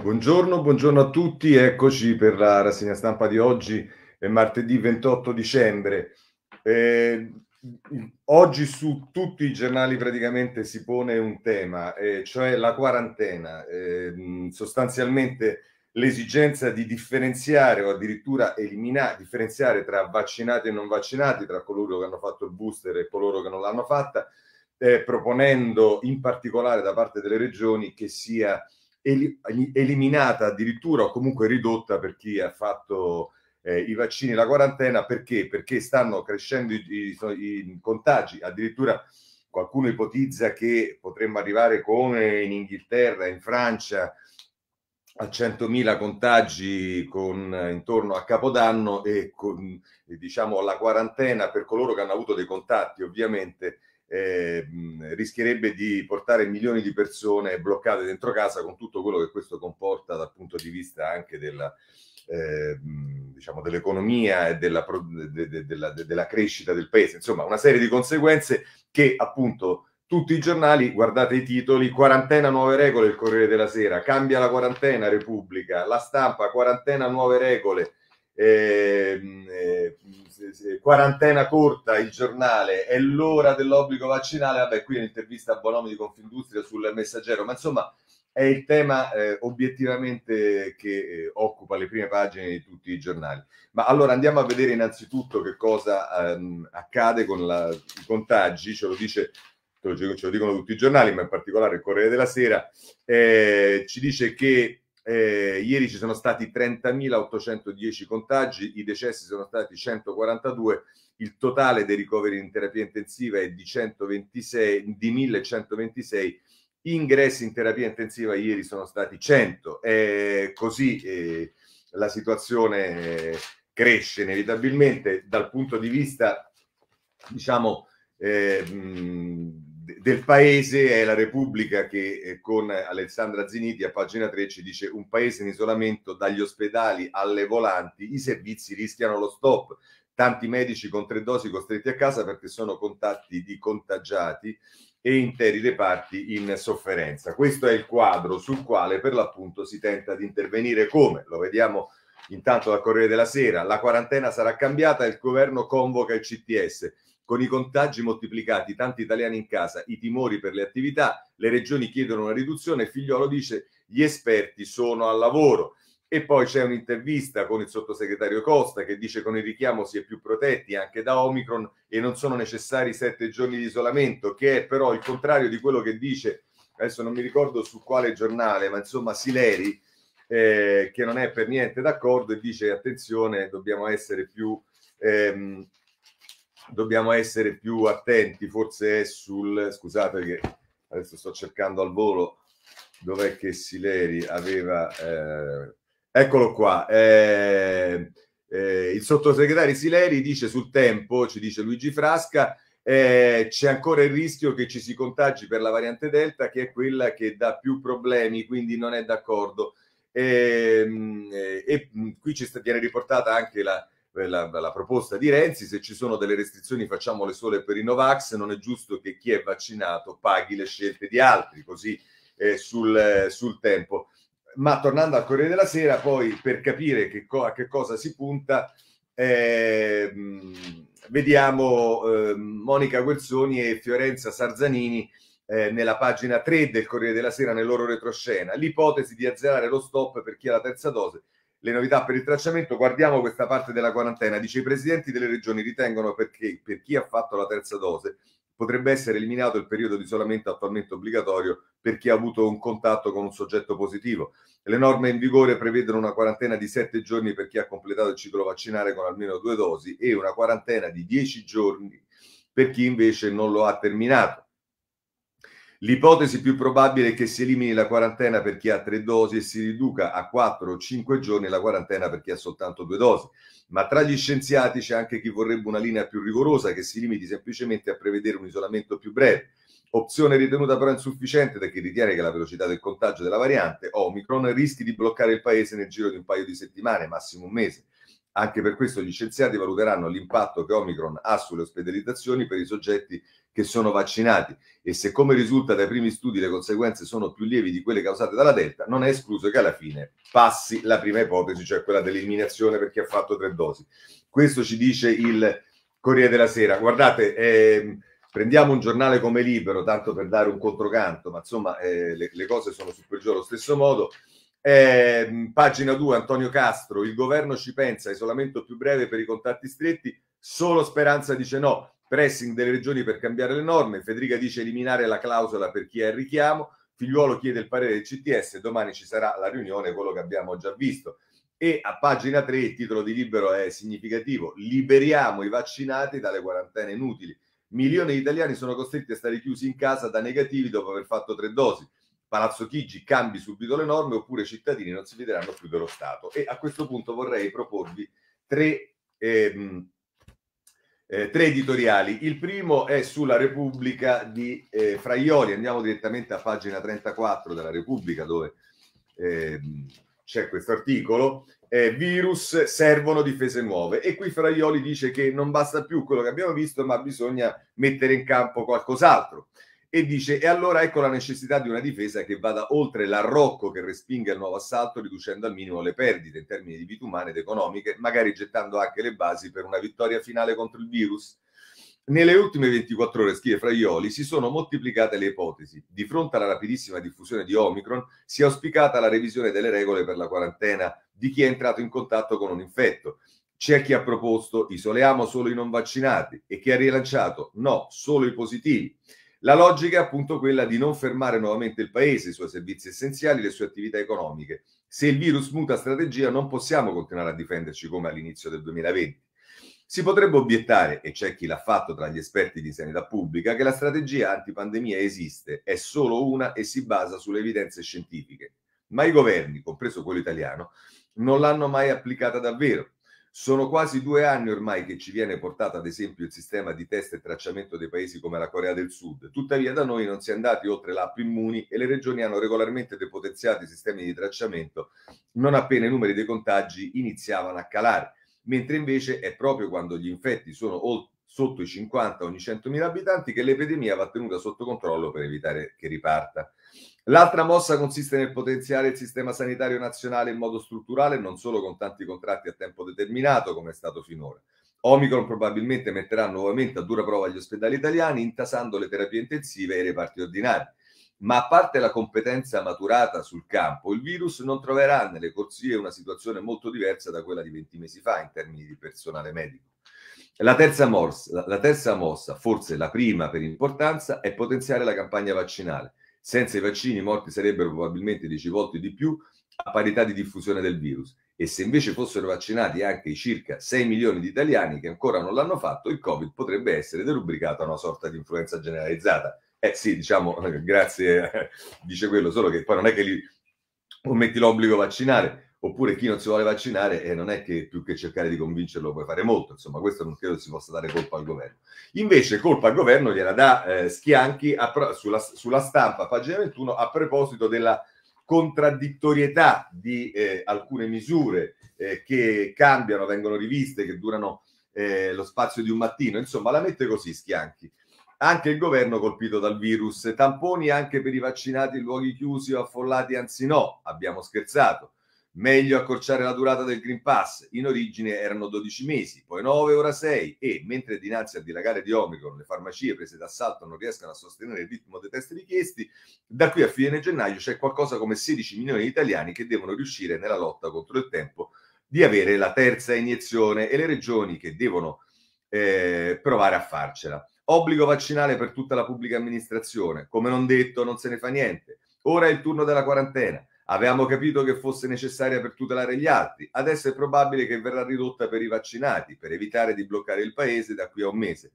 Buongiorno, buongiorno a tutti, eccoci per la rassegna stampa di oggi, è martedì 28 dicembre. Eh, oggi su tutti i giornali praticamente si pone un tema, eh, cioè la quarantena, eh, sostanzialmente l'esigenza di differenziare o addirittura eliminare, differenziare tra vaccinati e non vaccinati, tra coloro che hanno fatto il booster e coloro che non l'hanno fatta eh, proponendo in particolare da parte delle regioni che sia el- eliminata addirittura o comunque ridotta per chi ha fatto eh, i vaccini la quarantena. Perché? Perché stanno crescendo i, i, i contagi, addirittura qualcuno ipotizza che potremmo arrivare come in Inghilterra, in Francia, a 100.000 contagi con, intorno a Capodanno e con, diciamo la quarantena per coloro che hanno avuto dei contatti ovviamente eh, rischierebbe di portare milioni di persone bloccate dentro casa con tutto quello che questo comporta dal punto di vista anche della, eh, diciamo, dell'economia e della, de, de, de, della, crescita del paese. Insomma, una serie di conseguenze che appunto tutti i giornali, guardate i titoli, quarantena nuove regole, il Corriere della Sera, cambia la quarantena, Repubblica, la stampa, quarantena nuove regole. Ehm, eh, eh, quarantena corta il giornale, è l'ora dell'obbligo vaccinale, vabbè qui è un'intervista a Bonomi di Confindustria sul messaggero, ma insomma è il tema eh, obiettivamente che eh, occupa le prime pagine di tutti i giornali. Ma allora andiamo a vedere innanzitutto che cosa ehm, accade con la, i contagi, ce lo dice ce lo dicono tutti i giornali, ma in particolare il Corriere della Sera, eh, ci dice che eh, ieri ci sono stati 30.810 contagi, i decessi sono stati 142, il totale dei ricoveri in terapia intensiva è di, 126, di 1.126, ingressi in terapia intensiva ieri sono stati 100. Eh, così eh, la situazione eh, cresce inevitabilmente dal punto di vista, diciamo, eh, mh, del paese è la Repubblica che eh, con Alessandra Ziniti a pagina 3 ci dice un paese in isolamento dagli ospedali alle volanti, i servizi rischiano lo stop, tanti medici con tre dosi costretti a casa perché sono contatti di contagiati e interi reparti in sofferenza. Questo è il quadro sul quale per l'appunto si tenta di intervenire come? Lo vediamo intanto dal Corriere della Sera, la quarantena sarà cambiata, il governo convoca il CTS con i contagi moltiplicati, tanti italiani in casa, i timori per le attività, le regioni chiedono una riduzione, Figliolo dice gli esperti sono al lavoro. E poi c'è un'intervista con il sottosegretario Costa che dice con il richiamo si è più protetti anche da Omicron e non sono necessari sette giorni di isolamento, che è però il contrario di quello che dice, adesso non mi ricordo su quale giornale, ma insomma Sileri, eh, che non è per niente d'accordo e dice attenzione, dobbiamo essere più... Ehm, dobbiamo essere più attenti, forse è sul... scusate che adesso sto cercando al volo dov'è che Sileri aveva... Eh, eccolo qua. Eh, eh, il sottosegretario Sileri dice sul tempo, ci dice Luigi Frasca, eh, c'è ancora il rischio che ci si contagi per la variante Delta, che è quella che dà più problemi, quindi non è d'accordo. Ehm, eh, e, e mm, qui ci viene riportata anche la, la, la, proposta di Renzi, se ci sono delle restrizioni facciamole sole per i Novax, non è giusto che chi è vaccinato paghi le scelte di altri, così eh, sul, eh, sul, tempo. Ma tornando al Corriere della Sera, poi per capire che co- a che cosa si punta, eh, vediamo ehm, Monica Guerzoni e Fiorenza Sarzanini eh, nella pagina 3 del Corriere della Sera, nel loro retroscena, l'ipotesi di azzerare lo stop per chi ha la terza dose le novità per il tracciamento, guardiamo questa parte della quarantena. Dice i presidenti delle regioni ritengono perché per chi ha fatto la terza dose potrebbe essere eliminato il periodo di isolamento attualmente obbligatorio per chi ha avuto un contatto con un soggetto positivo. Le norme in vigore prevedono una quarantena di 7 giorni per chi ha completato il ciclo vaccinale con almeno due dosi e una quarantena di 10 giorni per chi invece non lo ha terminato. L'ipotesi più probabile è che si elimini la quarantena per chi ha tre dosi e si riduca a quattro o cinque giorni la quarantena per chi ha soltanto due dosi. Ma tra gli scienziati c'è anche chi vorrebbe una linea più rigorosa che si limiti semplicemente a prevedere un isolamento più breve. Opzione ritenuta però insufficiente da chi ritiene che la velocità del contagio della variante Omicron rischi di bloccare il paese nel giro di un paio di settimane, massimo un mese. Anche per questo gli scienziati valuteranno l'impatto che Omicron ha sulle ospedalizzazioni per i soggetti che sono vaccinati e se come risulta dai primi studi le conseguenze sono più lievi di quelle causate dalla Delta, non è escluso che alla fine passi la prima ipotesi, cioè quella dell'eliminazione per chi ha fatto tre dosi. Questo ci dice il Corriere della Sera. Guardate, eh, prendiamo un giornale come libero, tanto per dare un controcanto, ma insomma eh, le, le, cose sono su per giù allo stesso modo. Eh, pagina 2, Antonio Castro, il governo ci pensa, isolamento più breve per i contatti stretti, solo Speranza dice no, pressing delle regioni per cambiare le norme, Federica dice eliminare la clausola per chi è a richiamo, Figliuolo chiede il parere del CTS, domani ci sarà la riunione, quello che abbiamo già visto. E a pagina 3 il titolo di libero è significativo, liberiamo i vaccinati dalle quarantene inutili. Milioni di italiani sono costretti a stare chiusi in casa da negativi dopo aver fatto tre dosi. Palazzo Chigi cambi subito le norme oppure i cittadini non si fideranno più dello Stato. E a questo punto vorrei proporvi tre, ehm, eh, tre editoriali. Il primo è sulla Repubblica di eh, Fraioli, andiamo direttamente a pagina 34 della Repubblica dove ehm, c'è questo articolo. Eh, virus servono difese nuove e qui Fraioli dice che non basta più quello che abbiamo visto ma bisogna mettere in campo qualcos'altro e dice e allora ecco la necessità di una difesa che vada oltre l'arrocco che respinga il nuovo assalto riducendo al minimo le perdite in termini di vite umane ed economiche, magari gettando anche le basi per una vittoria finale contro il virus. Nelle ultime 24 ore, scrive Fraioli, si sono moltiplicate le ipotesi. Di fronte alla rapidissima diffusione di Omicron, si è auspicata la revisione delle regole per la quarantena di chi è entrato in contatto con un infetto. C'è chi ha proposto isoliamo solo i non vaccinati e chi ha rilanciato no, solo i positivi. La logica è appunto quella di non fermare nuovamente il paese, i suoi servizi essenziali, le sue attività economiche. Se il virus muta strategia non possiamo continuare a difenderci come all'inizio del 2020. Si potrebbe obiettare, e c'è chi l'ha fatto tra gli esperti di sanità pubblica, che la strategia antipandemia esiste, è solo una e si basa sulle evidenze scientifiche. Ma i governi, compreso quello italiano, non l'hanno mai applicata davvero. Sono quasi due anni ormai che ci viene portato ad esempio il sistema di test e tracciamento dei paesi come la Corea del Sud, tuttavia da noi non si è andati oltre l'app Immuni e le regioni hanno regolarmente depotenziato i sistemi di tracciamento non appena i numeri dei contagi iniziavano a calare, mentre invece è proprio quando gli infetti sono sotto i 50 ogni 100.000 abitanti che l'epidemia va tenuta sotto controllo per evitare che riparta. L'altra mossa consiste nel potenziare il sistema sanitario nazionale in modo strutturale, non solo con tanti contratti a tempo determinato come è stato finora. Omicron probabilmente metterà nuovamente a dura prova gli ospedali italiani, intasando le terapie intensive e i reparti ordinari. Ma a parte la competenza maturata sul campo, il virus non troverà nelle corsie una situazione molto diversa da quella di 20 mesi fa in termini di personale medico. La terza, morsa, la terza mossa, forse la prima per importanza, è potenziare la campagna vaccinale senza i vaccini i morti sarebbero probabilmente 10 volte di più a parità di diffusione del virus e se invece fossero vaccinati anche i circa 6 milioni di italiani che ancora non l'hanno fatto, il Covid potrebbe essere derubricato a una sorta di influenza generalizzata. Eh sì, diciamo, grazie, dice quello, solo che poi non è che li, o l'obbligo vaccinale, oppure chi non si vuole vaccinare e eh, non è che più che cercare di convincerlo puoi fare molto, insomma questo non credo si possa dare colpa al governo. Invece colpa al governo gliela dà eh, Schianchi a, sulla, sulla, stampa, pagina 21, a proposito della contraddittorietà di eh, alcune misure eh, che cambiano, vengono riviste, che durano eh, lo spazio di un mattino, insomma la mette così Schianchi. Anche il governo colpito dal virus, tamponi anche per i vaccinati in luoghi chiusi o affollati, anzi no, abbiamo scherzato Meglio accorciare la durata del Green Pass. In origine erano 12 mesi, poi 9, ora 6 e, mentre dinanzi al dilagare di Omicron le farmacie prese d'assalto non riescono a sostenere il ritmo dei test richiesti, da qui a fine gennaio c'è qualcosa come 16 milioni di italiani che devono riuscire nella lotta contro il tempo di avere la terza iniezione e le regioni che devono eh, provare a farcela. Obbligo vaccinale per tutta la pubblica amministrazione. Come non detto, non se ne fa niente. Ora è il turno della quarantena Avevamo capito che fosse necessaria per tutelare gli altri, adesso è probabile che verrà ridotta per i vaccinati, per evitare di bloccare il paese da qui a un mese.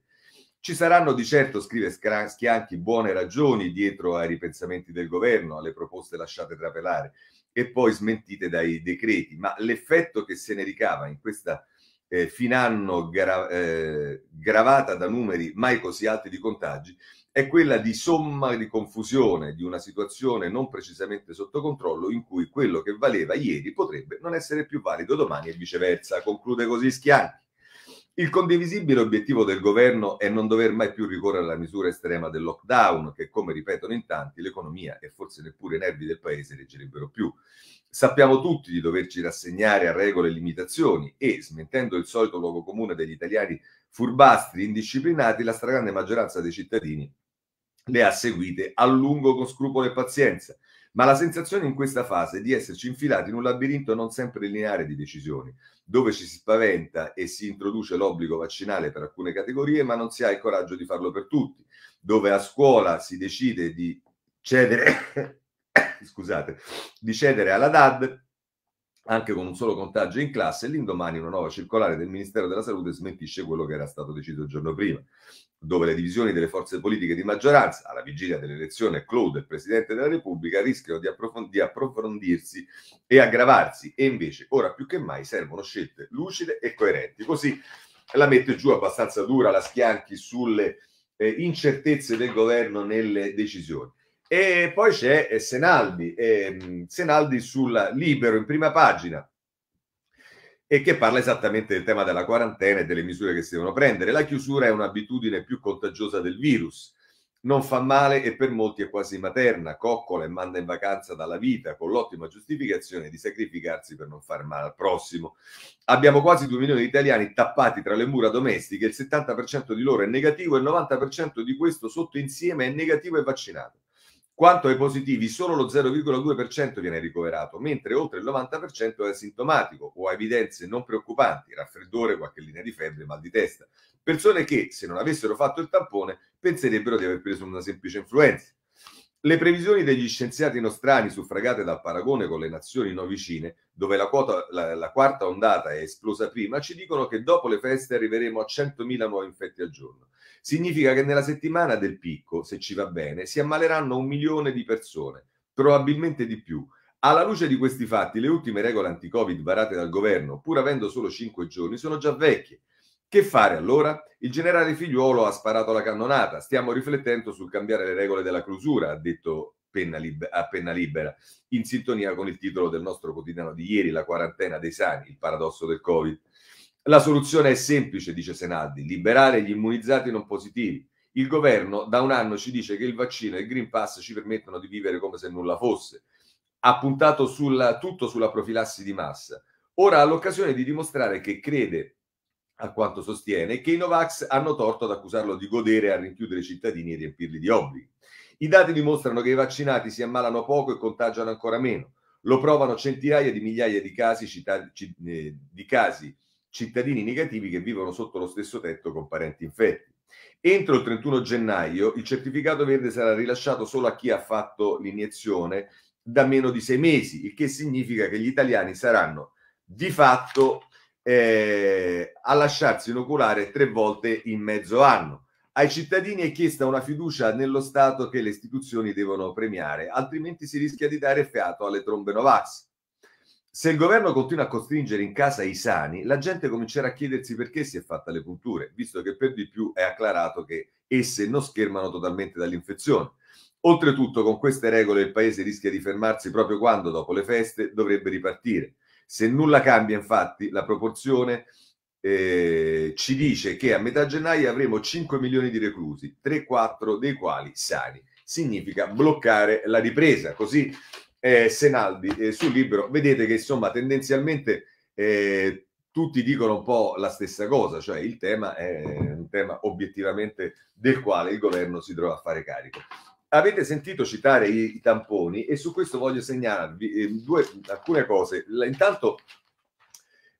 Ci saranno di certo, scrive Schianchi, buone ragioni dietro ai ripensamenti del governo, alle proposte lasciate trapelare e poi smentite dai decreti, ma l'effetto che se ne ricava in questa eh, finanno gra- eh, gravata da numeri mai così alti di contagi è quella di somma di confusione di una situazione non precisamente sotto controllo in cui quello che valeva ieri potrebbe non essere più valido domani e viceversa. Conclude così Schianchi. Il condivisibile obiettivo del governo è non dover mai più ricorrere alla misura estrema del lockdown, che come ripetono in tanti, l'economia e forse neppure i nervi del paese reggerebbero più. Sappiamo tutti di doverci rassegnare a regole e limitazioni e, smettendo il solito luogo comune degli italiani furbastri, indisciplinati, la stragrande maggioranza dei cittadini le ha seguite a lungo con scrupolo e pazienza. Ma la sensazione in questa fase è di esserci infilati in un labirinto non sempre lineare di decisioni, dove ci si spaventa e si introduce l'obbligo vaccinale per alcune categorie, ma non si ha il coraggio di farlo per tutti, dove a scuola si decide di cedere, scusate, di cedere alla DAD anche con un solo contagio in classe, e l'indomani una nuova circolare del Ministero della Salute smentisce quello che era stato deciso il giorno prima dove le divisioni delle forze politiche di maggioranza, alla vigilia dell'elezione Claude il Presidente della Repubblica, rischiano di, approfond- di, approfondirsi e aggravarsi e invece ora più che mai servono scelte lucide e coerenti. Così la mette giù abbastanza dura la Schianchi sulle eh, incertezze del governo nelle decisioni. E poi c'è eh, Senaldi, eh, Senaldi sul libero in prima pagina e che parla esattamente del tema della quarantena e delle misure che si devono prendere. La chiusura è un'abitudine più contagiosa del virus. Non fa male e per molti è quasi materna, coccola e manda in vacanza dalla vita, con l'ottima giustificazione di sacrificarsi per non fare male al prossimo. Abbiamo quasi 2 milioni di italiani tappati tra le mura domestiche, il 70% di loro è negativo e il 90% di questo sotto insieme è negativo e vaccinato. Quanto ai positivi, solo lo 0,2% viene ricoverato, mentre oltre il 90% è asintomatico o ha evidenze non preoccupanti, raffreddore, qualche linea di febbre, mal di testa. Persone che, se non avessero fatto il tampone, penserebbero di aver preso una semplice influenza. Le previsioni degli scienziati nostrani, suffragate dal paragone con le nazioni no vicine, dove la, quota, la, la quarta ondata è esplosa prima, ci dicono che dopo le feste arriveremo a 100.000 nuovi infetti al giorno. Significa che nella settimana del picco, se ci va bene, si ammaleranno un milione di persone, probabilmente di più. Alla luce di questi fatti, le ultime regole anti-Covid varate dal governo, pur avendo solo 5 giorni, sono già vecchie che fare allora? Il generale Figliuolo ha sparato la cannonata. Stiamo riflettendo sul cambiare le regole della clausura, ha detto penna lib- a penna libera, in sintonia con il titolo del nostro quotidiano di ieri, La quarantena dei sani, il paradosso del Covid. La soluzione è semplice, dice Senaldi, liberare gli immunizzati non positivi. Il governo da un anno ci dice che il vaccino e il Green Pass ci permettono di vivere come se nulla fosse. Ha puntato sulla, tutto sulla profilassi di massa. Ora ha l'occasione di dimostrare che crede a quanto sostiene, che i Novax hanno torto ad accusarlo di godere a rinchiudere i cittadini e riempirli di obblighi. I dati dimostrano che i vaccinati si ammalano poco e contagiano ancora meno. Lo provano centinaia di migliaia di casi, città, eh, di casi cittadini negativi che vivono sotto lo stesso tetto con parenti infetti. Entro il 31 gennaio il certificato verde sarà rilasciato solo a chi ha fatto l'iniezione da meno di sei mesi, il che significa che gli italiani saranno di fatto eh, a lasciarsi inoculare tre volte in mezzo anno. Ai cittadini è chiesta una fiducia nello Stato che le istituzioni devono premiare, altrimenti si rischia di dare fiato alle trombe Novax. Se il governo continua a costringere in casa i sani, la gente comincerà a chiedersi perché si è fatta le punture, visto che per di più è acclarato che esse non schermano totalmente dall'infezione. Oltretutto, con queste regole il paese rischia di fermarsi proprio quando, dopo le feste, dovrebbe ripartire. Se nulla cambia, infatti, la proporzione eh, ci dice che a metà gennaio avremo 5 milioni di reclusi, 3-4 dei quali sani. Significa bloccare la ripresa. Così eh, Senaldi eh, sul libro, vedete che insomma tendenzialmente eh, tutti dicono un po' la stessa cosa, cioè il tema è un tema obiettivamente del quale il governo si trova a fare carico avete sentito citare i, i, tamponi e su questo voglio segnalarvi eh, due, alcune cose. La, intanto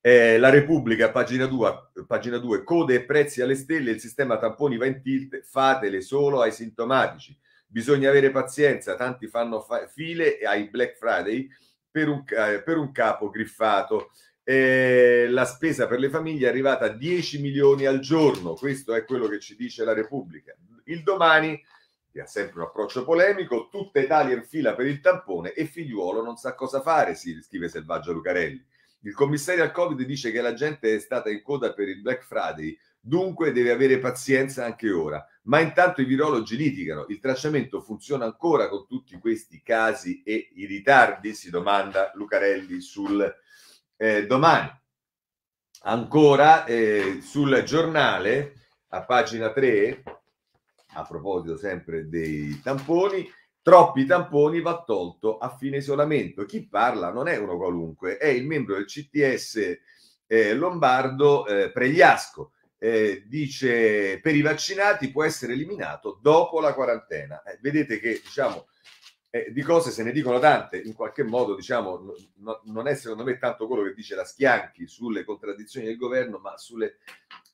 eh, la Repubblica, pagina 2, pagina 2, code e prezzi alle stelle, il sistema tamponi va in tilt, fatele solo ai sintomatici. Bisogna avere pazienza, tanti fanno fa- file ai Black Friday per un, eh, per un capo griffato. Eh, la spesa per le famiglie è arrivata a 10 milioni al giorno, questo è quello che ci dice la Repubblica. Il domani che ha sempre un approccio polemico, tutta Italia in fila per il tampone e figliuolo non sa cosa fare, si scrive Selvaggia Lucarelli. Il commissario al Covid dice che la gente è stata in coda per il Black Friday, dunque deve avere pazienza anche ora. Ma intanto i virologi litigano, il tracciamento funziona ancora con tutti questi casi e i ritardi, si domanda Lucarelli sul eh, domani. Ancora eh, sul giornale, a pagina 3, a proposito sempre dei tamponi, troppi tamponi va tolto a fine isolamento. Chi parla non è uno qualunque, è il membro del CTS eh, Lombardo eh, Pregliasco. Eh, dice per i vaccinati può essere eliminato dopo la quarantena. Eh, vedete che diciamo eh, di cose se ne dicono tante, in qualche modo diciamo no, non è secondo me tanto quello che dice la Schianchi sulle contraddizioni del governo, ma sulle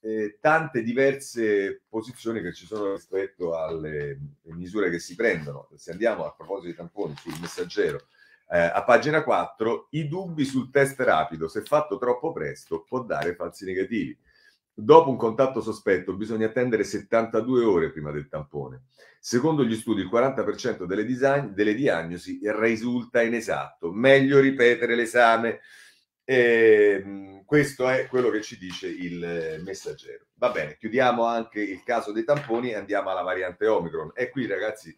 eh, tante diverse posizioni che ci sono rispetto alle eh, misure che si prendono. Se andiamo a proposito di tamponi sul messaggero, eh, a pagina 4, i dubbi sul test rapido, se fatto troppo presto, può dare falsi negativi. Dopo un contatto sospetto bisogna attendere 72 ore prima del tampone. Secondo gli studi il 40% delle, delle diagnosi risulta inesatto. Meglio ripetere l'esame. E, ehm, questo è quello che ci dice il messaggero. Va bene, chiudiamo anche il caso dei tamponi e andiamo alla variante Omicron. E qui ragazzi,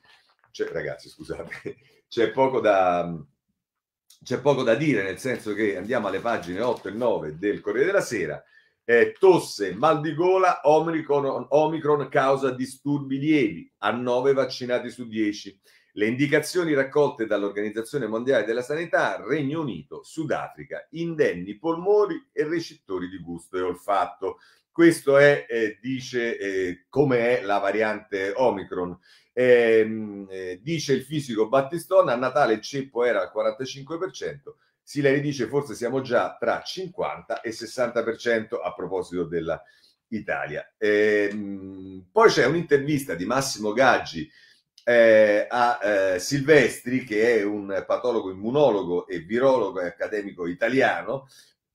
cioè, ragazzi scusate, c'è poco, da, c'è poco da dire, nel senso che andiamo alle pagine 8 e 9 del Corriere della Sera. Eh, tosse, mal di gola, Omicron, Omicron causa disturbi lievi a 9 vaccinati su 10. Le indicazioni raccolte dall'Organizzazione Mondiale della Sanità, Regno Unito, Sudafrica, indenni polmoni e recettori di gusto e olfatto. Questo è, eh, dice, eh, come è la variante Omicron. Ehm, eh, dice il fisico Battistona, a Natale il ceppo era al 45%, si le dice forse siamo già tra 50 e 60% a proposito dell'Italia. Italia. Ehm, poi c'è un'intervista di Massimo Gaggi, eh, a eh, Silvestri, che è un patologo immunologo e virologo e accademico italiano,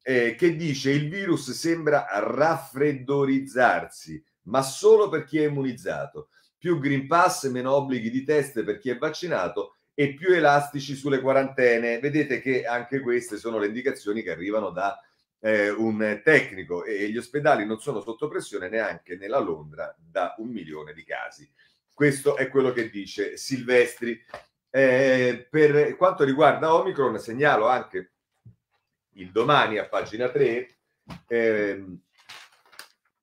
eh, che dice il virus sembra raffreddorizzarsi, ma solo per chi è immunizzato. Più Green Pass, meno obblighi di test per chi è vaccinato e più elastici sulle quarantene. Vedete che anche queste sono le indicazioni che arrivano da eh, un tecnico e gli ospedali non sono sotto pressione neanche nella Londra da un milione di casi. Questo è quello che dice Silvestri. Eh, per quanto riguarda Omicron, segnalo anche il domani a pagina 3. Ehm,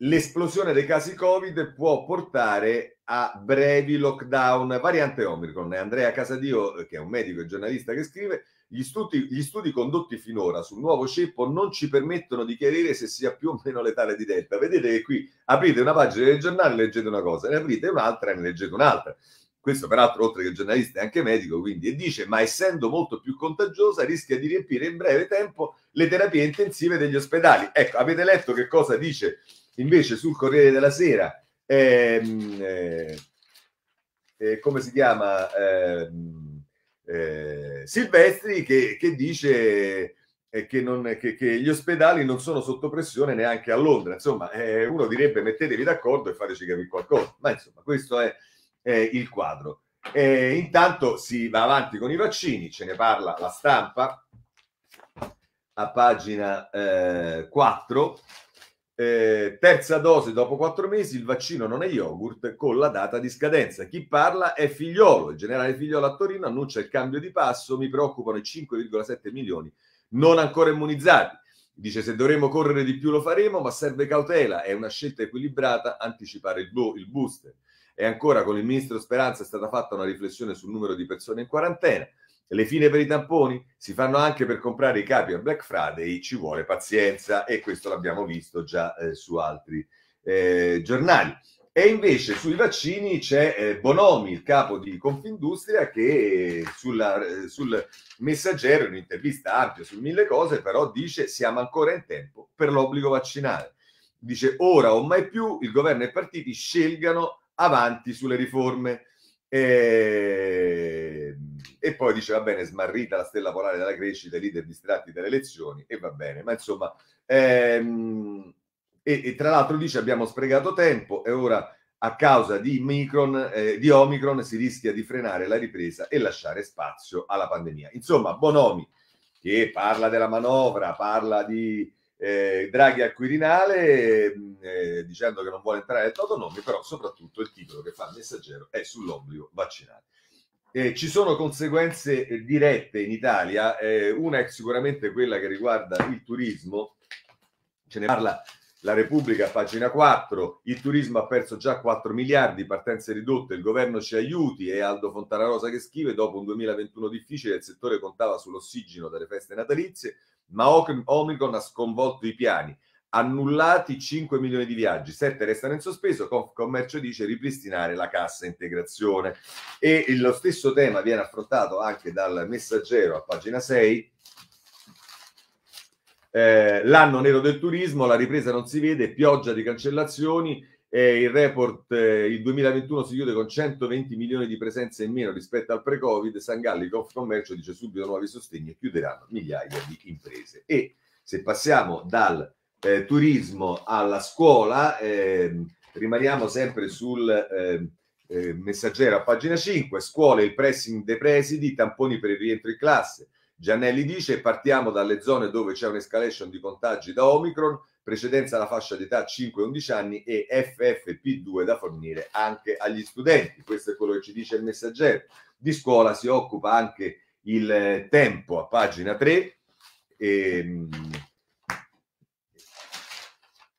l'esplosione dei casi Covid può portare a brevi lockdown, variante Omicron. Andrea Casadio, eh, che è un medico e giornalista che scrive, gli studi, gli studi, condotti finora sul nuovo ceppo non ci permettono di chiarire se sia più o meno letale di Delta. Vedete che qui aprite una pagina del giornale e leggete una cosa, ne aprite un'altra e ne leggete un'altra. Questo peraltro, oltre che giornalista, è anche medico, quindi, e dice, ma essendo molto più contagiosa, rischia di riempire in breve tempo le terapie intensive degli ospedali. Ecco, avete letto che cosa dice Invece sul Corriere della Sera, ehm, eh, eh, come si chiama? Ehm, eh, Silvestri che, che dice eh, che, non, che, che, gli ospedali non sono sotto pressione neanche a Londra. Insomma, eh, uno direbbe mettetevi d'accordo e fateci capire qualcosa. Ma insomma, questo è, è il quadro. E intanto si va avanti con i vaccini, ce ne parla la stampa a pagina eh, 4 eh, terza dose dopo quattro mesi, il vaccino non è yogurt con la data di scadenza. Chi parla è Figliolo, il generale Figliolo a Torino annuncia il cambio di passo, mi preoccupano i 5,7 milioni non ancora immunizzati. Dice se dovremo correre di più lo faremo, ma serve cautela, è una scelta equilibrata anticipare il, bo- il booster. E ancora con il ministro Speranza è stata fatta una riflessione sul numero di persone in quarantena le fine per i tamponi si fanno anche per comprare i capi a Black Friday, ci vuole pazienza e questo l'abbiamo visto già eh, su altri eh, giornali. E invece sui vaccini c'è eh, Bonomi, il capo di Confindustria, che eh, sulla, eh, sul messaggero, in un'intervista ampia su mille cose, però dice siamo ancora in tempo per l'obbligo vaccinale. Dice ora o mai più il governo e i partiti scelgano avanti sulle riforme. Eh, e poi dice va bene, smarrita la stella polare della crescita, i leader distratti dalle elezioni e va bene, ma insomma, ehm, e, e, tra l'altro dice abbiamo sprecato tempo e ora a causa di, Micron, eh, di Omicron si rischia di frenare la ripresa e lasciare spazio alla pandemia. Insomma, Bonomi che parla della manovra, parla di eh, Draghi al Quirinale, mm, eh, dicendo che non vuole entrare nel Toto però soprattutto il titolo che fa il messaggero è sull'obbligo vaccinale. Eh, ci sono conseguenze eh, dirette in Italia, eh, una è sicuramente quella che riguarda il turismo, ce ne parla la Repubblica, pagina 4, il turismo ha perso già 4 miliardi, partenze ridotte, il governo ci aiuti, è Aldo Fontanarosa che scrive, dopo un 2021 difficile il settore contava sull'ossigeno dalle feste natalizie, ma Omicron ha sconvolto i piani annullati 5 milioni di viaggi, 7 restano in sospeso, Confcommercio dice ripristinare la cassa integrazione. E lo stesso tema viene affrontato anche dal messaggero a pagina 6. Eh, l'anno nero del turismo, la ripresa non si vede, pioggia di cancellazioni, eh, il report eh, il 2021 si chiude con 120 milioni di presenze in meno rispetto al pre-Covid, Sangalli Confcommercio dice subito nuovi sostegni e chiuderanno migliaia di imprese. E se passiamo dal eh, turismo alla scuola. Eh, rimaniamo sempre sul ehm, eh, messaggero a pagina 5, scuole, il pressing dei presidi, tamponi per il rientro in classe. Giannelli dice partiamo dalle zone dove c'è un'escalation di contagi da Omicron, precedenza alla fascia d'età 5-11 anni e FFP2 da fornire anche agli studenti. Questo è quello che ci dice il messaggero. Di scuola si occupa anche il eh, tempo a pagina 3. E, ehm,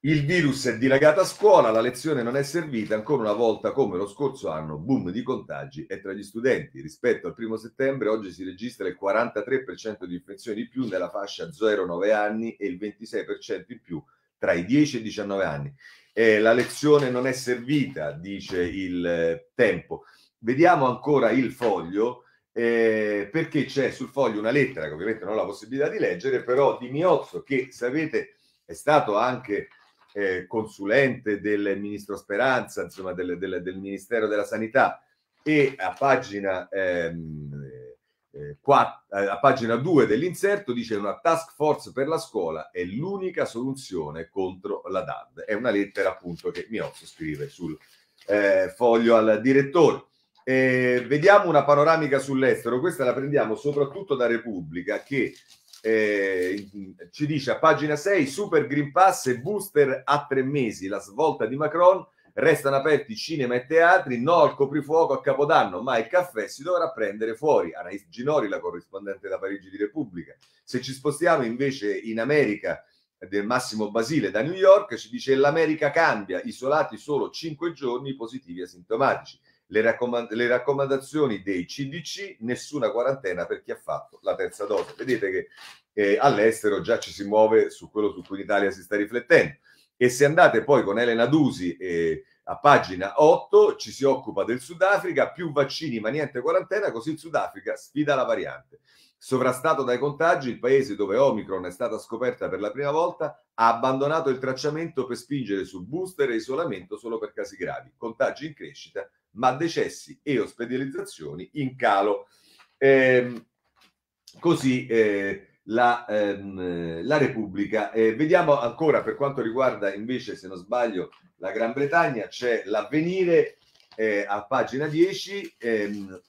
il virus è dilagato a scuola, la lezione non è servita, ancora una volta come lo scorso anno, boom di contagi è tra gli studenti. Rispetto al primo settembre oggi si registra il 43% di infezioni in più nella fascia 0-9 anni e il 26% in più tra i 10 e i 19 anni. Eh, la lezione non è servita, dice il eh, tempo. Vediamo ancora il foglio, eh, perché c'è sul foglio una lettera che ovviamente non ho la possibilità di leggere, però di Miozzo che sapete è stato anche eh, consulente del ministro Speranza, insomma del, del, del, Ministero della Sanità, e a pagina, ehm, eh, eh qua, eh, a pagina 2 dell'inserto dice una task force per la scuola è l'unica soluzione contro la DAD. È una lettera appunto che Miozzo scrive sul eh, foglio al direttore. Eh, vediamo una panoramica sull'estero, questa la prendiamo soprattutto da Repubblica che eh, ci dice a pagina 6 Super Green Pass e booster a tre mesi, la svolta di Macron, restano aperti cinema e teatri, no al coprifuoco a Capodanno, ma il caffè si dovrà prendere fuori. Anais Ginori, la corrispondente da Parigi di Repubblica. Se ci spostiamo invece in America del Massimo Basile da New York, ci dice l'America cambia, isolati solo 5 giorni positivi asintomatici le, raccomand- le raccomandazioni dei CDC, nessuna quarantena per chi ha fatto la terza dose. Vedete che eh, all'estero già ci si muove su quello su cui in Italia si sta riflettendo. E se andate poi con Elena Dusi eh, a pagina 8, ci si occupa del Sudafrica, più vaccini ma niente quarantena, così il Sudafrica sfida la variante. Sovrastato dai contagi, il paese dove Omicron è stata scoperta per la prima volta ha abbandonato il tracciamento per spingere su booster e isolamento solo per casi gravi. Contagi in crescita, ma decessi e ospedalizzazioni in calo. Eh, così eh, la, ehm, la, Repubblica. Eh, vediamo ancora per quanto riguarda invece, se non sbaglio, la Gran Bretagna, c'è l'avvenire eh, a pagina 10, ehm,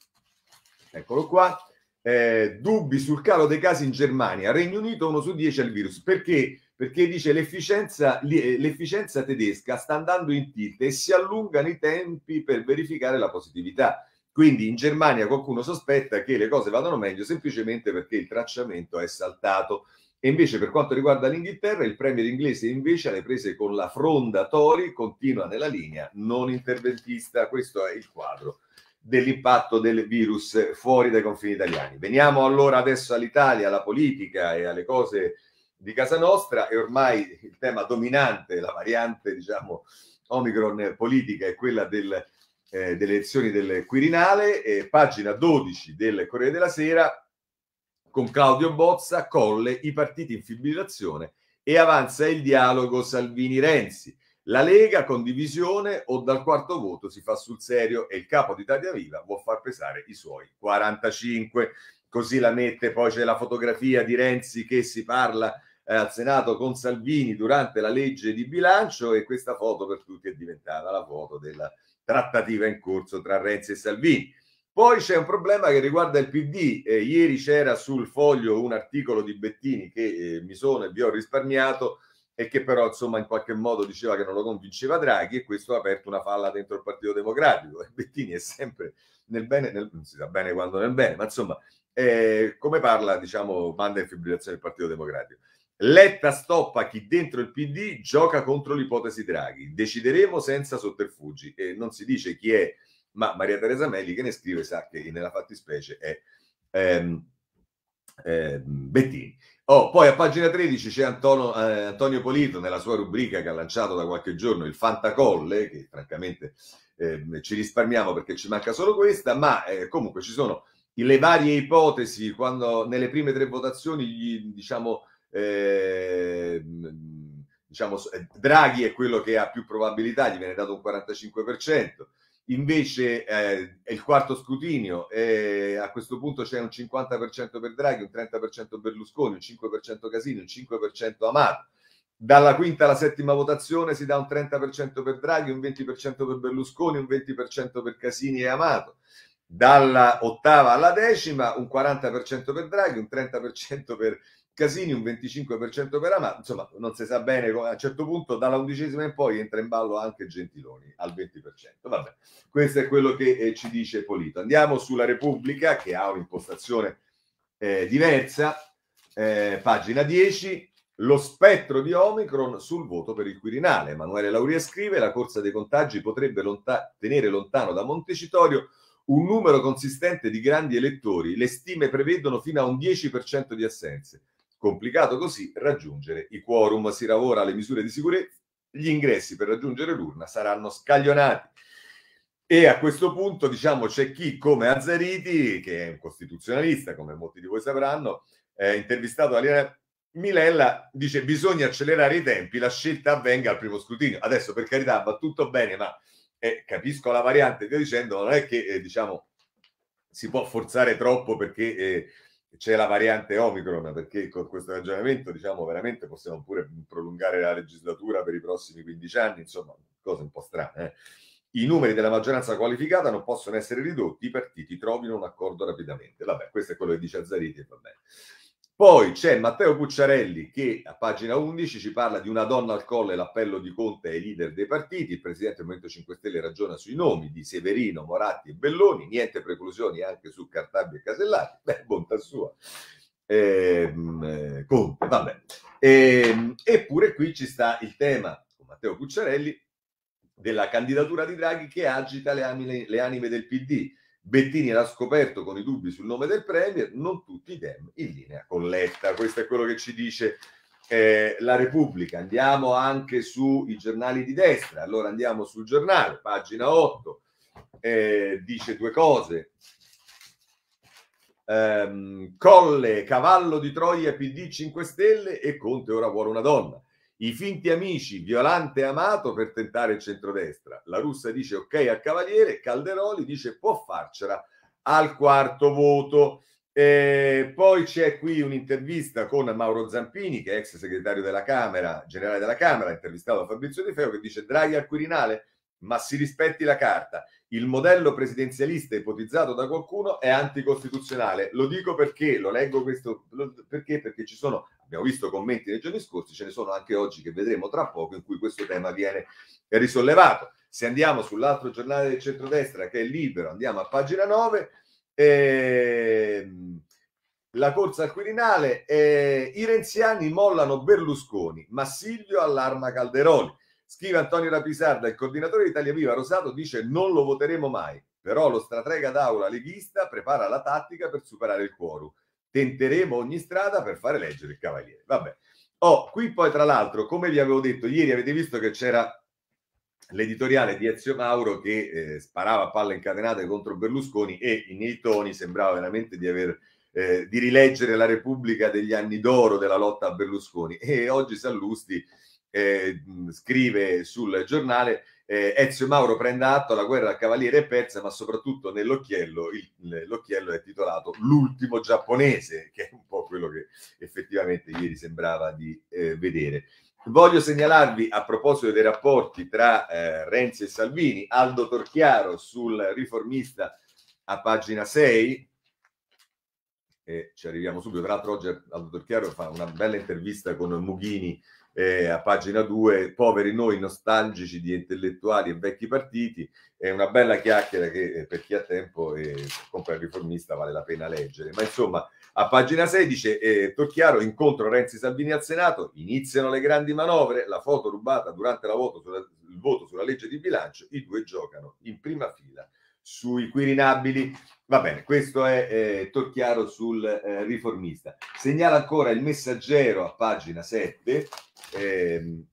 eccolo qua, eh, dubbi sul calo dei casi in Germania, Regno Unito 1 su 10 al virus, perché perché dice l'efficienza, eh, l'efficienza tedesca sta andando in tilt e si allungano i tempi per verificare la positività. Quindi in Germania qualcuno sospetta che le cose vadano meglio semplicemente perché il tracciamento è saltato. E invece per quanto riguarda l'Inghilterra, il premier inglese invece alle prese con la fronda Tori continua nella linea non interventista. Questo è il quadro dell'impatto del virus fuori dai confini italiani. Veniamo allora adesso all'Italia, alla politica e alle cose di casa nostra e ormai il tema dominante, la variante diciamo Omicron politica è quella del, eh, delle elezioni del Quirinale, eh, pagina 12 del Corriere della Sera con Claudio Bozza, Colle, i partiti in fibrillazione e avanza il dialogo Salvini-Renzi. La Lega con divisione o dal quarto voto si fa sul serio e il capo di Italia Viva vuol far pesare i suoi 45. Così la mette, poi c'è la fotografia di Renzi che si parla eh, al Senato con Salvini durante la legge di bilancio e questa foto per tutti è diventata la foto della trattativa in corso tra Renzi e Salvini. Poi c'è un problema che riguarda il PD. Eh, ieri c'era sul foglio un articolo di Bettini che eh, mi sono e vi ho risparmiato e che però insomma in qualche modo diceva che non lo convinceva Draghi e questo ha aperto una falla dentro il Partito Democratico. E Bettini è sempre nel bene, nel, non si sa bene quando nel bene, ma insomma eh, come parla, diciamo, manda in fibrillazione il Partito Democratico. Letta stoppa chi dentro il PD gioca contro l'ipotesi Draghi. Decideremo senza sotterfugi. E non si dice chi è, ma Maria Teresa Melli che ne scrive sa che nella fattispecie è ehm, ehm, Bettini. Oh, poi a pagina 13 c'è Antonio, eh, Antonio, Polito nella sua rubrica che ha lanciato da qualche giorno il Fantacolle, che francamente eh, ci risparmiamo perché ci manca solo questa, ma eh, comunque ci sono le varie ipotesi quando nelle prime tre votazioni gli, diciamo Ehm, diciamo, eh, diciamo, Draghi è quello che ha più probabilità, gli viene dato un 45%, invece eh, è il quarto scrutinio, eh, a questo punto c'è un 50% per Draghi, un 30% Berlusconi, un 5% Casini, un 5% Amato. Dalla quinta alla settima votazione si dà un 30% per Draghi, un 20% per Berlusconi, un 20% per Casini e Amato. Dalla ottava alla decima un 40% per Draghi, un 30% per Casini un 25% per Amato, insomma non si sa bene, a un certo punto dalla undicesima in poi entra in ballo anche Gentiloni al 20%. Vabbè, questo è quello che eh, ci dice Polito. Andiamo sulla Repubblica che ha un'impostazione eh, diversa, eh, pagina 10, lo spettro di Omicron sul voto per il Quirinale. Emanuele Lauria scrive, la corsa dei contagi potrebbe lonta- tenere lontano da Montecitorio un numero consistente di grandi elettori. Le stime prevedono fino a un 10% di assenze. Complicato così raggiungere i quorum, si lavora alle misure di sicurezza, gli ingressi per raggiungere l'urna saranno scaglionati. E a questo punto, diciamo, c'è chi come Azzariti, che è un costituzionalista, come molti di voi sapranno, eh, intervistato da Liana Milella, dice bisogna accelerare i tempi, la scelta avvenga al primo scrutinio. Adesso, per carità, va tutto bene, ma eh, capisco la variante, via dicendo, non è che, eh, diciamo, si può forzare troppo perché eh, c'è la variante Omicron, perché con questo ragionamento, diciamo, veramente possiamo pure prolungare la legislatura per i prossimi 15 anni, insomma, cose un po' strane. Eh? I numeri della maggioranza qualificata non possono essere ridotti, i partiti trovino un accordo rapidamente. Vabbè, questo è quello che dice Azzariti e va bene. Poi c'è Matteo Bucciarelli che a pagina 11 ci parla di una donna al collo e l'appello di Conte ai leader dei partiti, il presidente del Movimento 5 Stelle ragiona sui nomi di Severino, Moratti e Belloni, niente preclusioni anche su Cartabia e Casellati, beh, bontà sua. Ehm, eh, Conte, vabbè. Ehm, eppure qui ci sta il tema con Matteo Bucciarelli della candidatura di Draghi che agita le anime, le anime del PD Bettini l'ha scoperto con i dubbi sul nome del Premier, non tutti i Dem in linea con Letta. Questo è quello che ci dice eh, la Repubblica. Andiamo anche sui giornali di destra. Allora andiamo sul giornale, pagina 8, eh, dice due cose. Ehm, Colle, cavallo di Troia, PD 5 Stelle e Conte ora vuole una donna. I finti amici Violante e Amato per tentare il centrodestra. La russa dice ok al Cavaliere, Calderoli dice può farcela al quarto voto. E poi c'è qui un'intervista con Mauro Zampini, che è ex segretario della Camera, generale della Camera, intervistato da Fabrizio Di Feo, che dice Draghi al Quirinale, ma si rispetti la carta. Il modello presidenzialista ipotizzato da qualcuno è anticostituzionale. Lo dico perché, lo leggo questo, perché? Perché ci sono abbiamo visto commenti nei giorni scorsi, ce ne sono anche oggi che vedremo tra poco in cui questo tema viene risollevato. Se andiamo sull'altro giornale del centrodestra che è libero, andiamo a pagina 9, ehm, la corsa al Quirinale, eh, i renziani mollano Berlusconi, ma Silvio allarma Calderoni. Scrive Antonio Rapisarda, il coordinatore di Italia Viva Rosato dice non lo voteremo mai, però lo stratega d'aula leghista prepara la tattica per superare il quorum tenteremo ogni strada per fare leggere il cavaliere. Vabbè. Oh, qui poi tra l'altro, come vi avevo detto ieri, avete visto che c'era l'editoriale di Ezio Mauro che eh, sparava palle incatenate contro Berlusconi e in i toni sembrava veramente di aver eh, di rileggere la Repubblica degli anni d'oro della lotta a Berlusconi e oggi Sallusti eh, scrive sul giornale eh, Ezio Mauro prende atto, la guerra al cavaliere è persa, ma soprattutto nell'occhiello il, l'occhiello è titolato L'ultimo giapponese, che è un po' quello che effettivamente ieri sembrava di eh, vedere. Voglio segnalarvi a proposito dei rapporti tra eh, Renzi e Salvini, Aldo Torchiaro sul riformista a pagina 6, e ci arriviamo subito, tra l'altro oggi Aldo Torchiaro fa una bella intervista con Mughini eh, a pagina 2, poveri noi nostalgici di intellettuali e vecchi partiti, è una bella chiacchiera che eh, per chi ha tempo e eh, compra il riformista vale la pena leggere. Ma insomma, a pagina 16 dice eh, Torchiaro, incontro Renzi Salvini al Senato, iniziano le grandi manovre, la foto rubata durante la voto sulla, il voto sulla legge di bilancio, i due giocano in prima fila sui Quirinabili. Va bene, questo è eh, Torchiaro sul eh, riformista. Segnala ancora il messaggero a pagina 7. Ehm,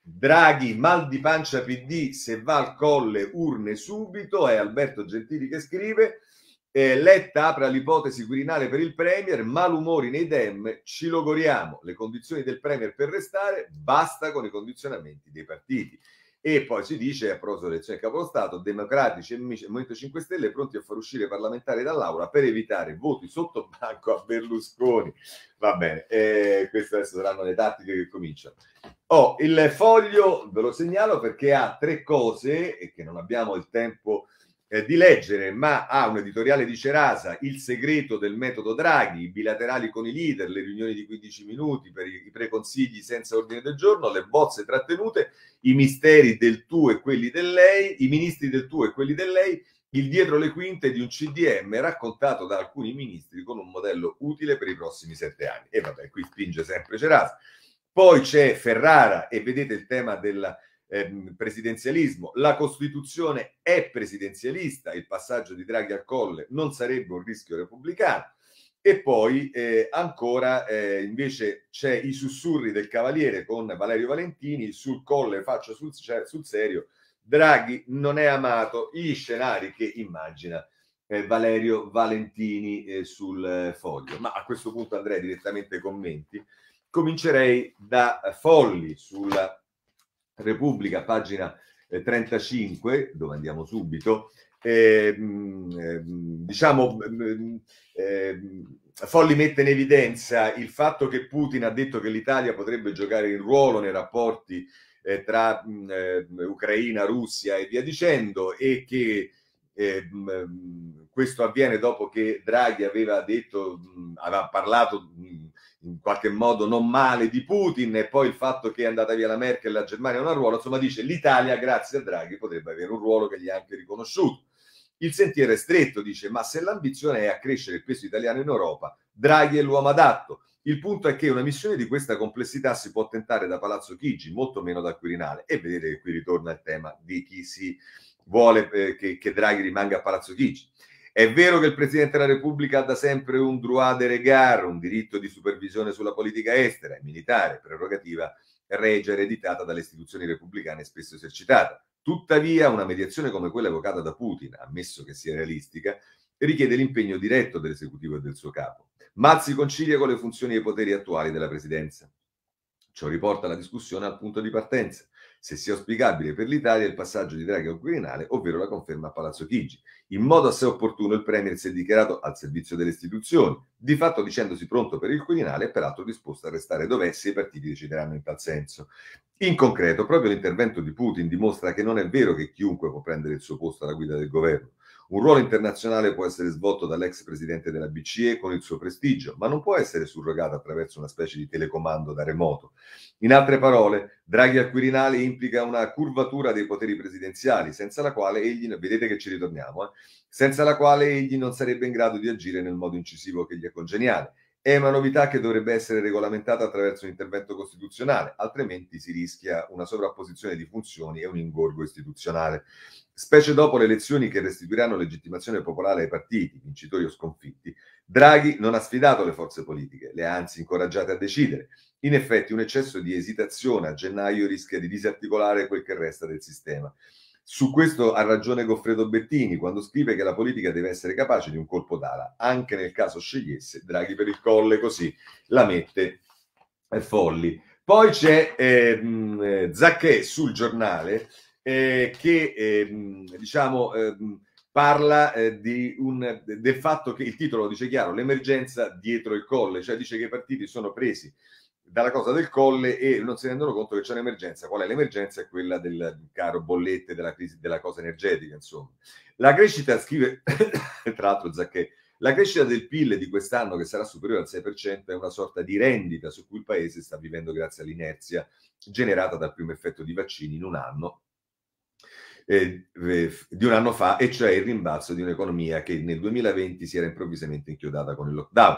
Draghi, mal di pancia PD, se va al colle urne subito, è Alberto Gentili che scrive. Eh, Letta apre l'ipotesi Quirinale per il Premier, malumori nei dem, ci logoriamo. Le condizioni del Premier per restare, basta con i condizionamenti dei partiti. E poi si dice, a proposito elezioni del capo Stato, democratici e Movimento 5 Stelle pronti a far uscire i parlamentari dall'aula per evitare voti sotto banco a Berlusconi. Va bene, eh, queste adesso saranno le tattiche che cominciano. Oh, il foglio ve lo segnalo perché ha tre cose e che non abbiamo il tempo eh, di leggere, ma ha un editoriale di Cerasa, Il segreto del metodo Draghi, i bilaterali con i leader, le riunioni di 15 minuti per i preconsigli senza ordine del giorno, le bozze trattenute, i misteri del tu e quelli del lei, i ministri del tu e quelli del lei, il dietro le quinte di un CDM raccontato da alcuni ministri con un modello utile per i prossimi sette anni. E vabbè, qui spinge sempre Cerasa. Poi c'è Ferrara e vedete il tema della Ehm, presidenzialismo. La Costituzione è presidenzialista, il passaggio di Draghi al Colle non sarebbe un rischio repubblicano. E poi eh, ancora eh, invece c'è i sussurri del Cavaliere con Valerio Valentini sul Colle, faccio sul, sul serio, Draghi non è amato, gli scenari che immagina eh, Valerio Valentini eh, sul eh, foglio. Ma a questo punto andrei direttamente ai commenti. Comincerei da Folli sulla Repubblica, pagina 35, eh, dove andiamo subito, mm, eh, mm, diciamo, mm, eh, Folli mette in evidenza il fatto che Putin ha detto che l'Italia potrebbe giocare il ruolo nei rapporti eh, tra eh, Ucraina, Russia e via dicendo e che eh, questo avviene dopo che Draghi aveva detto, aveva parlato in qualche modo non male di Putin e poi il fatto che è andata via la Merkel e la Germania non ha un ruolo, insomma dice l'Italia grazie a Draghi potrebbe avere un ruolo che gli è anche riconosciuto. Il sentiero è stretto, dice, ma se l'ambizione è accrescere il peso italiano in Europa, Draghi è l'uomo adatto. Il punto è che una missione di questa complessità si può tentare da Palazzo Chigi, molto meno dal Quirinale, e vedete che qui ritorna il tema di chi si vuole eh, che, che Draghi rimanga a Palazzo Chigi. È vero che il Presidente della Repubblica ha da sempre un droit de regard, un diritto di supervisione sulla politica estera e militare, prerogativa regia ereditata dalle istituzioni repubblicane e spesso esercitata. Tuttavia, una mediazione come quella evocata da Putin, ammesso che sia realistica, richiede l'impegno diretto dell'esecutivo e del suo capo, ma si concilia con le funzioni e i poteri attuali della Presidenza. Ciò riporta la discussione al punto di partenza se sia auspicabile per l'Italia il passaggio di Draghi al Quirinale, ovvero la conferma a Palazzo Chigi. In modo assai opportuno il Premier si è dichiarato al servizio delle istituzioni, di fatto dicendosi pronto per il Quirinale e peraltro disposto a restare dove essi i partiti decideranno in tal senso. In concreto, proprio l'intervento di Putin dimostra che non è vero che chiunque può prendere il suo posto alla guida del governo. Un ruolo internazionale può essere svolto dall'ex presidente della BCE con il suo prestigio, ma non può essere surrogato attraverso una specie di telecomando da remoto. In altre parole, Draghi al Quirinale implica una curvatura dei poteri presidenziali, senza la quale egli, vedete che ci ritorniamo, eh? senza la quale egli non sarebbe in grado di agire nel modo incisivo che gli è congeniale. È una novità che dovrebbe essere regolamentata attraverso un intervento costituzionale, altrimenti si rischia una sovrapposizione di funzioni e un ingorgo istituzionale specie dopo le elezioni che restituiranno legittimazione popolare ai partiti, vincitori o sconfitti, Draghi non ha sfidato le forze politiche, le ha anzi incoraggiate a decidere. In effetti un eccesso di esitazione a gennaio rischia di disarticolare quel che resta del sistema. Su questo ha ragione Goffredo Bettini quando scrive che la politica deve essere capace di un colpo d'ala, anche nel caso scegliesse Draghi per il colle, così la mette folli. Poi c'è ehm, eh, Zacchè sul giornale eh, che ehm, diciamo, ehm, parla eh, di un, del fatto che il titolo dice chiaro, l'emergenza dietro il colle, cioè dice che i partiti sono presi dalla cosa del colle e non si rendono conto che c'è un'emergenza. Qual è l'emergenza? È quella del caro bollette, della crisi, della cosa energetica, insomma. La crescita, scrive tra l'altro Zacchè, la crescita del PIL di quest'anno, che sarà superiore al 6%, è una sorta di rendita su cui il Paese sta vivendo grazie all'inerzia generata dal primo effetto di vaccini in un anno eh, eh, di un anno fa, e cioè il rimbalzo di un'economia che nel 2020 si era improvvisamente inchiodata con il lockdown.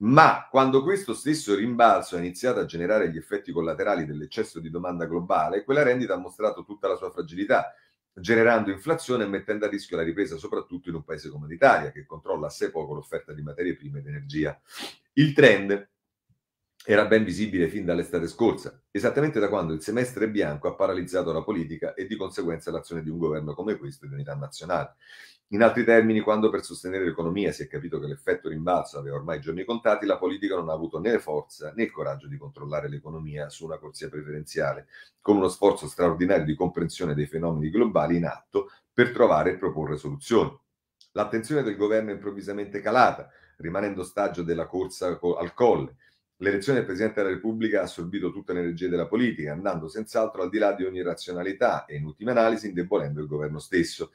Ma quando questo stesso rimbalzo ha iniziato a generare gli effetti collaterali dell'eccesso di domanda globale, quella rendita ha mostrato tutta la sua fragilità, generando inflazione e mettendo a rischio la ripresa, soprattutto in un paese come l'Italia, che controlla assai poco l'offerta di materie prime ed energia. Il trend era ben visibile fin dall'estate scorsa, esattamente da quando il semestre bianco ha paralizzato la politica e di conseguenza l'azione di un governo come questo di unità nazionale. In altri termini, quando per sostenere l'economia si è capito che l'effetto rimbalzo aveva ormai giorni contati, la politica non ha avuto né forza né il coraggio di controllare l'economia su una corsia preferenziale, con uno sforzo straordinario di comprensione dei fenomeni globali in atto per trovare e proporre soluzioni. L'attenzione del governo è improvvisamente calata, rimanendo ostaggio della corsa al colle L'elezione del Presidente della Repubblica ha assorbito tutte le energie della politica, andando senz'altro al di là di ogni razionalità e in ultima analisi indebolendo il governo stesso.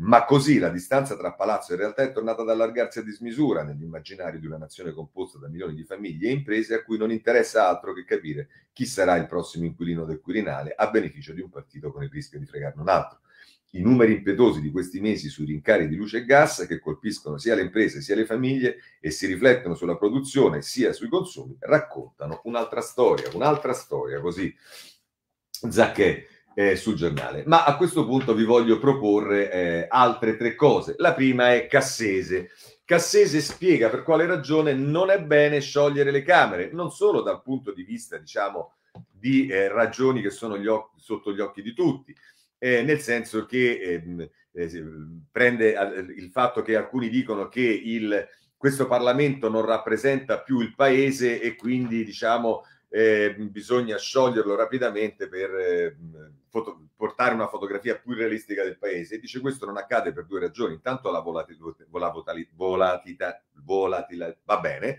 Ma così la distanza tra palazzo e realtà è tornata ad allargarsi a dismisura nell'immaginario di una nazione composta da milioni di famiglie e imprese a cui non interessa altro che capire chi sarà il prossimo inquilino del Quirinale a beneficio di un partito con il rischio di fregarne un altro i numeri impietosi di questi mesi sui rincari di luce e gas che colpiscono sia le imprese sia le famiglie e si riflettono sulla produzione sia sui consumi raccontano un'altra storia, un'altra storia così Zacchè eh, sul giornale. Ma a questo punto vi voglio proporre eh, altre tre cose. La prima è Cassese. Cassese spiega per quale ragione non è bene sciogliere le Camere, non solo dal punto di vista, diciamo, di eh, ragioni che sono gli occhi, sotto gli occhi di tutti, eh, nel senso che ehm, eh, prende il fatto che alcuni dicono che il, questo Parlamento non rappresenta più il paese e quindi diciamo eh, bisogna scioglierlo rapidamente per eh, foto, portare una fotografia più realistica del paese. E dice questo non accade per due ragioni. Intanto la volatilità, volatilità, volatilità, va bene,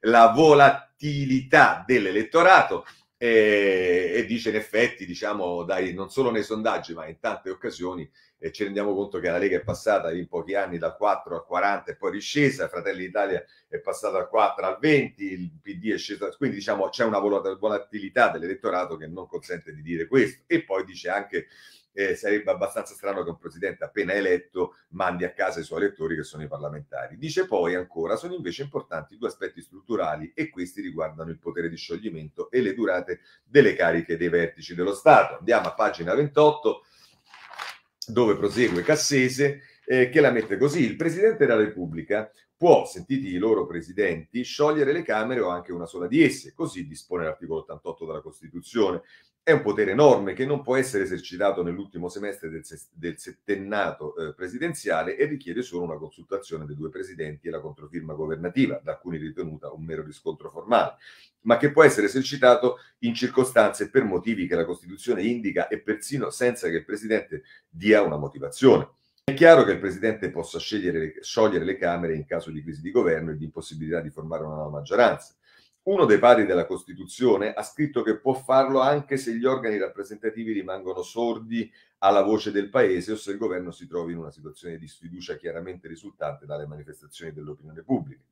la volatilità dell'elettorato e, e, dice in effetti, diciamo, dai, non solo nei sondaggi, ma in tante occasioni eh, ci rendiamo conto che la Lega è passata in pochi anni dal 4 al 40 e poi riscesa, Fratelli d'Italia è passata dal 4 al 20, il PD è sceso, quindi diciamo c'è una volatilità dell'elettorato che non consente di dire questo. E poi dice anche eh, sarebbe abbastanza strano che un presidente appena eletto mandi a casa i suoi elettori che sono i parlamentari. Dice poi ancora, sono invece importanti due aspetti strutturali e questi riguardano il potere di scioglimento e le durate delle cariche dei vertici dello Stato. Andiamo a pagina 28 dove prosegue Cassese eh, che la mette così, il Presidente della Repubblica può, sentiti i loro presidenti, sciogliere le Camere o anche una sola di esse, così dispone l'articolo 88 della Costituzione è un potere enorme che non può essere esercitato nell'ultimo semestre del, se- del settennato eh, presidenziale e richiede solo una consultazione dei due presidenti e la controfirma governativa, da alcuni ritenuta un mero riscontro formale, ma che può essere esercitato in circostanze per motivi che la Costituzione indica e persino senza che il presidente dia una motivazione. È chiaro che il Presidente possa scegliere, sciogliere le Camere in caso di crisi di governo e di impossibilità di formare una nuova maggioranza. Uno dei pari della Costituzione ha scritto che può farlo anche se gli organi rappresentativi rimangono sordi alla voce del Paese o se il governo si trovi in una situazione di sfiducia chiaramente risultante dalle manifestazioni dell'opinione pubblica.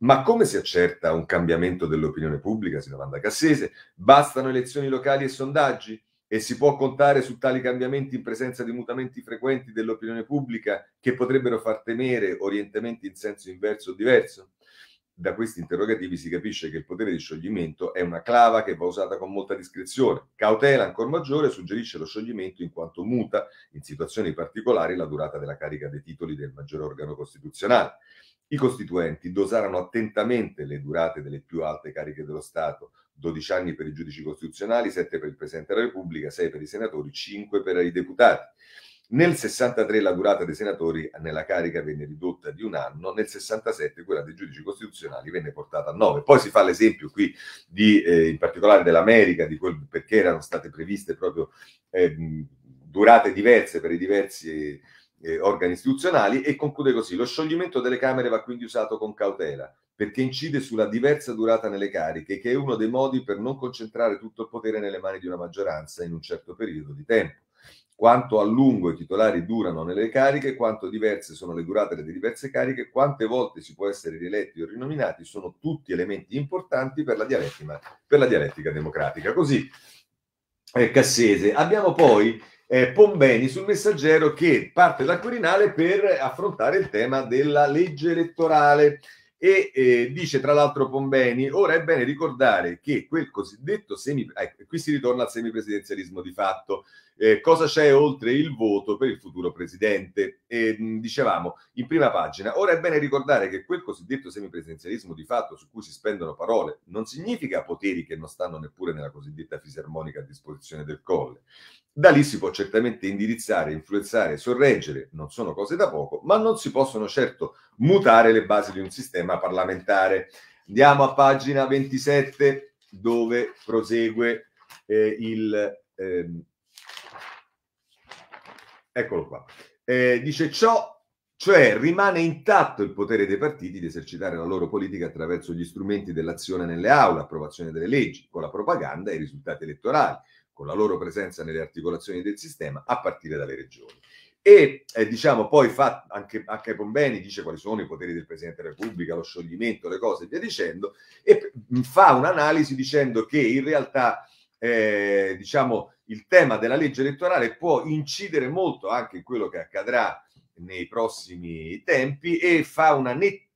Ma come si accerta un cambiamento dell'opinione pubblica, si domanda Cassese? Bastano elezioni locali e sondaggi? E si può contare su tali cambiamenti in presenza di mutamenti frequenti dell'opinione pubblica che potrebbero far temere orientamenti in senso inverso o diverso? Da questi interrogativi si capisce che il potere di scioglimento è una clava che va usata con molta discrezione. Cautela ancora maggiore suggerisce lo scioglimento in quanto muta in situazioni particolari la durata della carica dei titoli del maggiore organo costituzionale. I costituenti dosarono attentamente le durate delle più alte cariche dello Stato, 12 anni per i giudici costituzionali, 7 per il Presidente della Repubblica, 6 per i senatori, 5 per i deputati. Nel 63 la durata dei senatori nella carica venne ridotta di un anno, nel 67 quella dei giudici costituzionali venne portata a 9. Poi si fa l'esempio qui di, eh, in particolare dell'America, di quel, perché erano state previste proprio eh, durate diverse per i diversi eh, organi istituzionali e conclude così, lo scioglimento delle Camere va quindi usato con cautela perché incide sulla diversa durata nelle cariche, che è uno dei modi per non concentrare tutto il potere nelle mani di una maggioranza in un certo periodo di tempo quanto a lungo i titolari durano nelle cariche, quanto diverse sono le durate delle diverse cariche, quante volte si può essere rieletti o rinominati, sono tutti elementi importanti per la dialettica, per la dialettica democratica. Così eh, Cassese. Abbiamo poi eh, Pombeni sul messaggero che parte dal Quirinale per affrontare il tema della legge elettorale e eh, dice tra l'altro Pombeni, ora è bene ricordare che quel cosiddetto semi... Eh, qui si ritorna al semipresidenzialismo di fatto, eh, cosa c'è oltre il voto per il futuro presidente. E, mh, mm, dicevamo in prima pagina, ora è bene ricordare che quel cosiddetto semipresidenzialismo di fatto su cui si spendono parole non significa poteri che non stanno neppure nella cosiddetta fisarmonica a disposizione del colle. Da lì si può certamente indirizzare, influenzare, sorreggere, non sono cose da poco, ma non si possono certo mutare le basi di un sistema parlamentare. Andiamo a pagina 27 dove prosegue eh, il, eh, Eccolo qua. Eh, dice ciò, cioè rimane intatto il potere dei partiti di esercitare la loro politica attraverso gli strumenti dell'azione nelle aule, approvazione delle leggi, con la propaganda e i risultati elettorali, con la loro presenza nelle articolazioni del sistema, a partire dalle regioni. E eh, diciamo poi fa anche, anche Pombeni dice quali sono i poteri del Presidente della Repubblica, lo scioglimento, le cose e via dicendo, e fa un'analisi dicendo che in realtà eh, diciamo il tema della legge elettorale può incidere molto anche in quello che accadrà nei prossimi tempi e fa una netta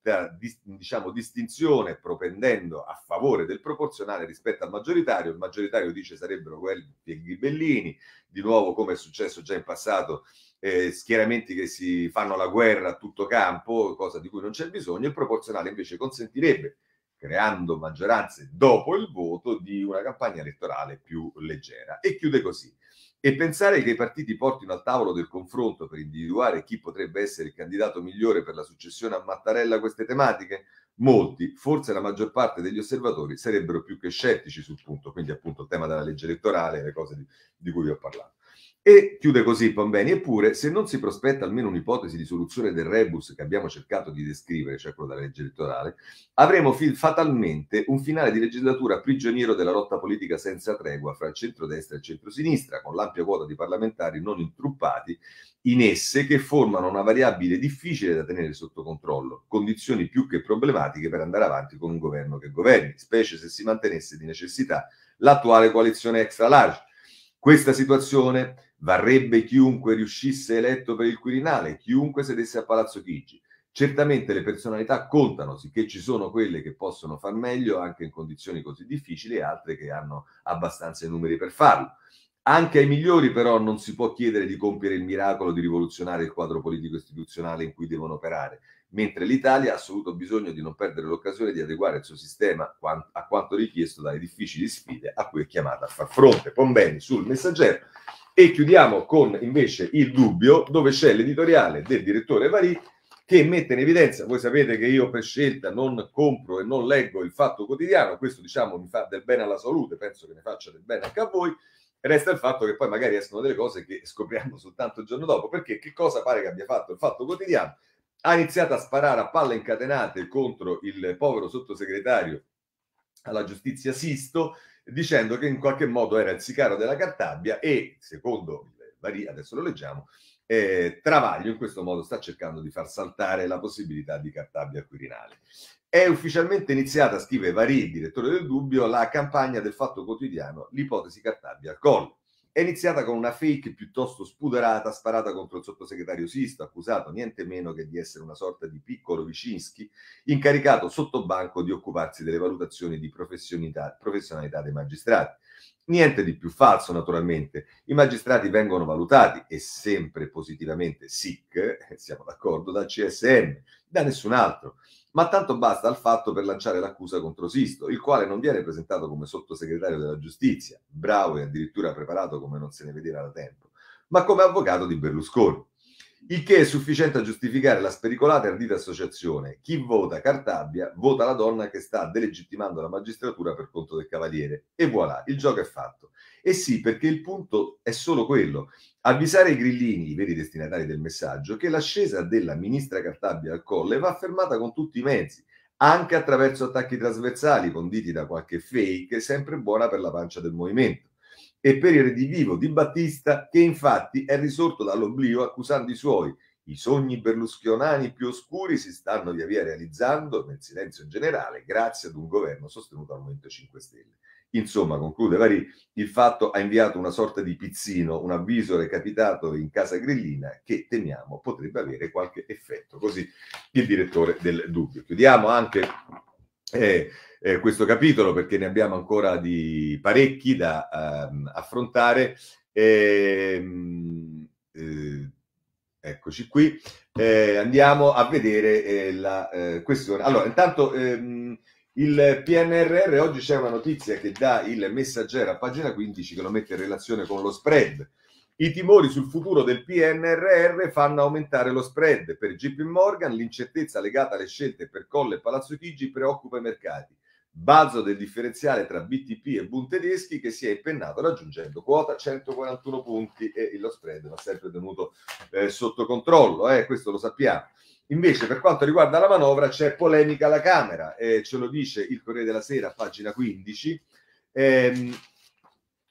diciamo, distinzione propendendo a favore del proporzionale rispetto al maggioritario. Il maggioritario dice sarebbero quelli dei ghibellini, di nuovo come è successo già in passato eh, schieramenti che si fanno la guerra a tutto campo, cosa di cui non c'è bisogno, il proporzionale invece consentirebbe creando maggioranze dopo il voto di una campagna elettorale più leggera. E chiude così. E pensare che i partiti portino al tavolo del confronto per individuare chi potrebbe essere il candidato migliore per la successione a Mattarella queste tematiche? Molti, forse la maggior parte degli osservatori, sarebbero più che scettici sul punto, quindi appunto il tema della legge elettorale, le cose di, di cui vi ho parlato. E chiude così Pombeni. eppure se non si prospetta almeno un'ipotesi di soluzione del rebus che abbiamo cercato di descrivere, cioè quello della legge elettorale, avremo fatalmente un finale di legislatura prigioniero della lotta politica senza tregua fra centrodestra e centrosinistra, con l'ampia quota di parlamentari non intruppati in esse che formano una variabile difficile da tenere sotto controllo, condizioni più che problematiche per andare avanti con un governo che governi, specie se si mantenesse di necessità l'attuale coalizione extra large. Questa situazione Varrebbe chiunque riuscisse eletto per il Quirinale, chiunque sedesse a Palazzo Chigi. Certamente le personalità contano, sicché ci sono quelle che possono far meglio anche in condizioni così difficili e altre che hanno abbastanza numeri per farlo. Anche ai migliori però non si può chiedere di compiere il miracolo di rivoluzionare il quadro politico istituzionale in cui devono operare, mentre l'Italia ha assoluto bisogno di non perdere l'occasione di adeguare il suo sistema a quanto richiesto dalle difficili sfide a cui è chiamata a far fronte. Pombeni sul messaggero. E chiudiamo con invece il dubbio dove c'è l'editoriale del direttore Varì che mette in evidenza, voi sapete che io per scelta non compro e non leggo il fatto quotidiano, questo diciamo mi fa del bene alla salute, penso che ne faccia del bene anche a voi, resta il fatto che poi magari escono delle cose che scopriamo soltanto il giorno dopo, perché che cosa pare che abbia fatto il fatto quotidiano? Ha iniziato a sparare a palle incatenate contro il povero sottosegretario alla giustizia Sisto, dicendo che in qualche modo era il sicario della Cartabbia e, secondo Varì, adesso lo leggiamo, eh, Travaglio in questo modo sta cercando di far saltare la possibilità di Cartabbia al Quirinale. È ufficialmente iniziata, scrive Varì, direttore del Dubbio, la campagna del Fatto Quotidiano, l'ipotesi Cartabbia al collo. È iniziata con una fake piuttosto spuderata sparata contro il sottosegretario Sisto, accusato niente meno che di essere una sorta di piccolo Vicinski, incaricato sottobanco di occuparsi delle valutazioni di professionalità dei magistrati. Niente di più falso, naturalmente. I magistrati vengono valutati e sempre positivamente SIC, eh, siamo d'accordo, dal CSM, da nessun altro ma tanto basta al fatto per lanciare l'accusa contro Sisto, il quale non viene presentato come sottosegretario della giustizia, bravo e addirittura preparato come non se ne vedeva da tempo, ma come avvocato di Berlusconi il che è sufficiente a giustificare la spericolata e ardita associazione. Chi vota Cartabia vota la donna che sta delegittimando la magistratura per conto del cavaliere. E voilà, il gioco è fatto. E sì, perché il punto è solo quello, avvisare i grillini, i veri destinatari del messaggio, che l'ascesa della ministra Cartabia al colle va fermata con tutti i mezzi, anche attraverso attacchi trasversali conditi da qualche fake, sempre buona per la pancia del movimento e per il redivivo di Battista, che infatti è risorto dall'oblio accusando i suoi. I sogni berlusconani più oscuri si stanno via via realizzando nel silenzio generale grazie ad un governo sostenuto al Movimento 5 Stelle. Insomma, conclude Vari, il fatto ha inviato una sorta di pizzino, un avviso recapitato in casa grillina che temiamo potrebbe avere qualche effetto. Così il direttore del dubbio. Chiudiamo anche eh, eh, questo capitolo perché ne abbiamo ancora di parecchi da ehm, affrontare. Ehm, eh, eccoci qui. Eh, andiamo a vedere eh, la eh, questione. Allora, intanto ehm, il PNRR oggi c'è una notizia che dà il messaggero a pagina 15 che lo mette in relazione con lo spread i timori sul futuro del PNRR fanno aumentare lo spread. Per JP Morgan l'incertezza legata alle scelte per Colle e Palazzo Chigi preoccupa i mercati. Balzo del differenziale tra BTP e Bund tedeschi che si è impennato raggiungendo quota 141 punti e lo spread va sempre tenuto eh, sotto controllo, eh, questo lo sappiamo. Invece per quanto riguarda la manovra c'è polemica alla Camera, eh, ce lo dice il Corriere della Sera, pagina 15. Ehm,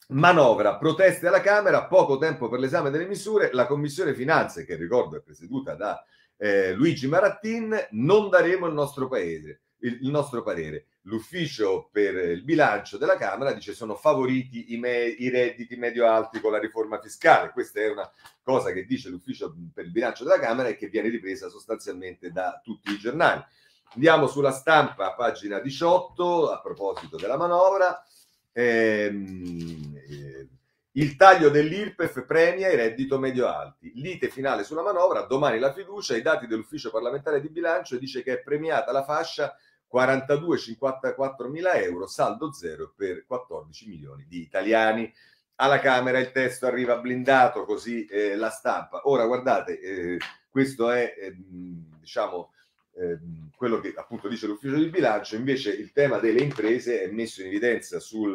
Manovra, proteste alla Camera, poco tempo per l'esame delle misure, la Commissione Finanze, che ricordo è presieduta da eh, Luigi Marattin, non daremo il nostro, paese, il, il nostro, parere. L'ufficio per il bilancio della Camera dice sono favoriti i, me, i redditi medio-alti con la riforma fiscale. Questa è una cosa che dice l'ufficio per il bilancio della Camera e che viene ripresa sostanzialmente da tutti i giornali. Andiamo sulla stampa, pagina 18, a proposito della manovra. Ehm, eh, il taglio dell'IRPEF premia i redditi medio-alti. Lite finale sulla manovra, domani la fiducia, i dati dell'ufficio parlamentare di bilancio dice che è premiata la fascia 42-54 mila euro, saldo zero per 14 milioni di italiani. Alla Camera il testo arriva blindato, così eh, la stampa. Ora guardate, eh, questo è, eh, diciamo, Ehm, quello che appunto dice l'ufficio di bilancio, invece il tema delle imprese è messo in evidenza sul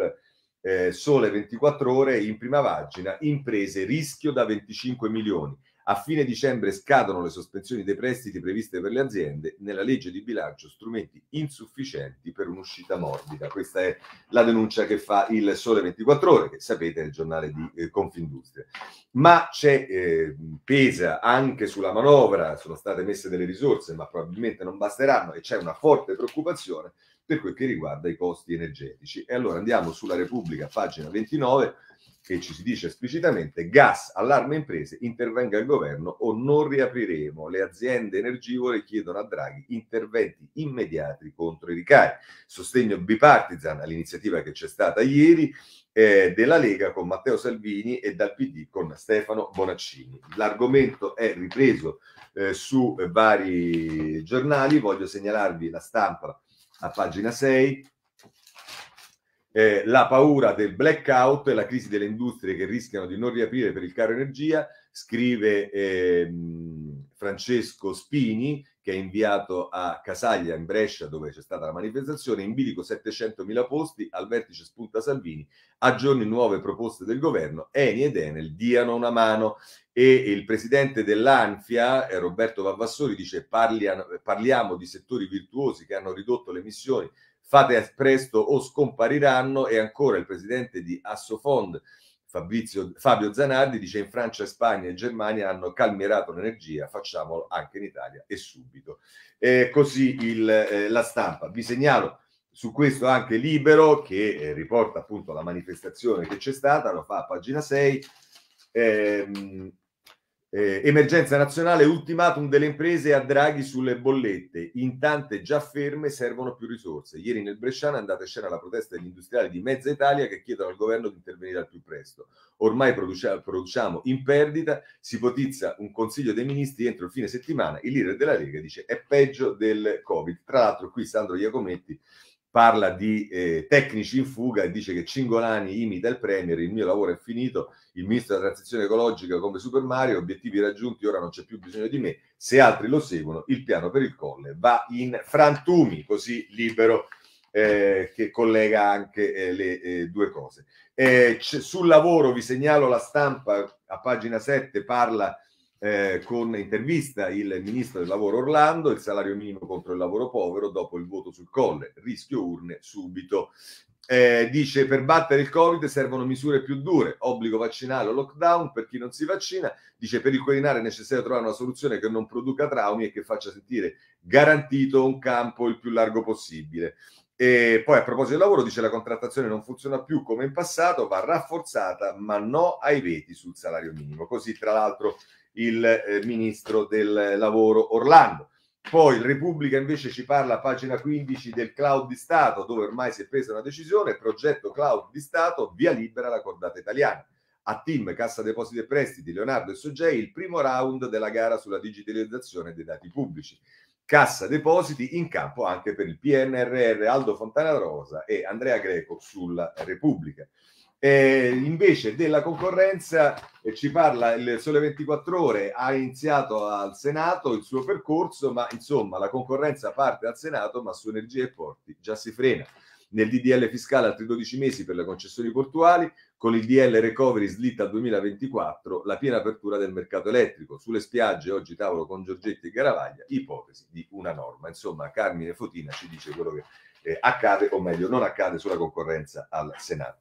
eh, sole 24 ore in prima pagina, imprese rischio da 25 milioni. A fine dicembre scadono le sospensioni dei prestiti previste per le aziende, nella legge di bilancio strumenti insufficienti per un'uscita morbida. Questa è la denuncia che fa il Sole 24 Ore, che sapete è il giornale di eh, Confindustria. Ma c'è, eh, pesa anche sulla manovra, sono state messe delle risorse, ma probabilmente non basteranno e c'è una forte preoccupazione per quel che riguarda i costi energetici. E allora andiamo sulla Repubblica, pagina 29 che ci si dice esplicitamente gas, allarme imprese, intervenga il governo o non riapriremo. Le aziende energivore chiedono a Draghi interventi immediati contro i ricari. Sostegno bipartisan all'iniziativa che c'è stata ieri eh, della Lega con Matteo Salvini e dal PD con Stefano Bonaccini. L'argomento è ripreso eh, su vari giornali, voglio segnalarvi la stampa a pagina 6 eh, la paura del blackout e la crisi delle industrie che rischiano di non riaprire per il caro energia, scrive eh, Francesco Spini, che è inviato a Casaglia in Brescia dove c'è stata la manifestazione, in bilico 700.000 posti, al vertice spunta Salvini, aggiorni nuove proposte del governo, Eni ed Enel diano una mano e il presidente dell'Anfia, eh, Roberto Vavassori, dice parliamo di settori virtuosi che hanno ridotto le emissioni fate presto o scompariranno e ancora il presidente di Assofond Fabrizio, Fabio Zanardi dice in Francia, Spagna e Germania hanno calmierato l'energia, facciamolo anche in Italia e subito. E così il, eh, la stampa. Vi segnalo su questo anche Libero che eh, riporta appunto la manifestazione che c'è stata, lo fa a pagina 6. Eh, eh, emergenza nazionale, ultimatum delle imprese a Draghi sulle bollette. In tante già ferme servono più risorse. Ieri nel Bresciano è andata in scena la protesta degli industriali di mezza Italia che chiedono al governo di intervenire al più presto. Ormai producia- produciamo in perdita, si ipotizza un consiglio dei ministri entro il fine settimana. Il leader della Lega dice è peggio del Covid. Tra l'altro qui Sandro Iacometti parla di eh, tecnici in fuga e dice che Cingolani imita il Premier, il mio lavoro è finito, il ministro della transizione ecologica come Super Mario, obiettivi raggiunti, ora non c'è più bisogno di me, se altri lo seguono il piano per il colle va in frantumi, così libero eh, che collega anche eh, le eh, due cose. Eh, c- sul lavoro vi segnalo la stampa, a pagina 7 parla eh, con intervista il ministro del lavoro Orlando, il salario minimo contro il lavoro povero dopo il voto sul colle, rischio urne subito. Eh, dice per battere il Covid servono misure più dure, obbligo vaccinale o lockdown per chi non si vaccina. Dice per il Quirinale è necessario trovare una soluzione che non produca traumi e che faccia sentire garantito un campo il più largo possibile. E poi a proposito del lavoro dice la contrattazione non funziona più come in passato, va rafforzata, ma no ai veti sul salario minimo. Così tra l'altro il eh, ministro del lavoro Orlando. Poi Repubblica invece ci parla pagina 15 del cloud di Stato, dove ormai si è presa una decisione, progetto cloud di Stato, via libera la cordata italiana. A team Cassa Depositi e Prestiti, Leonardo e Sogei, il primo round della gara sulla digitalizzazione dei dati pubblici. Cassa Depositi in campo anche per il PNRR Aldo Fontana Rosa e Andrea Greco sulla Repubblica. Eh, invece della concorrenza eh, ci parla il Sole 24 Ore, ha iniziato al Senato il suo percorso, ma insomma la concorrenza parte al Senato, ma su energie e porti già si frena. Nel DDL fiscale altri 12 mesi per le concessioni portuali, con il DL Recovery slitta al 2024 la piena apertura del mercato elettrico. Sulle spiagge oggi tavolo con Giorgetti e Garavaglia, ipotesi di una norma. Insomma, Carmine Fotina ci dice quello che eh, accade, o meglio non accade, sulla concorrenza al Senato.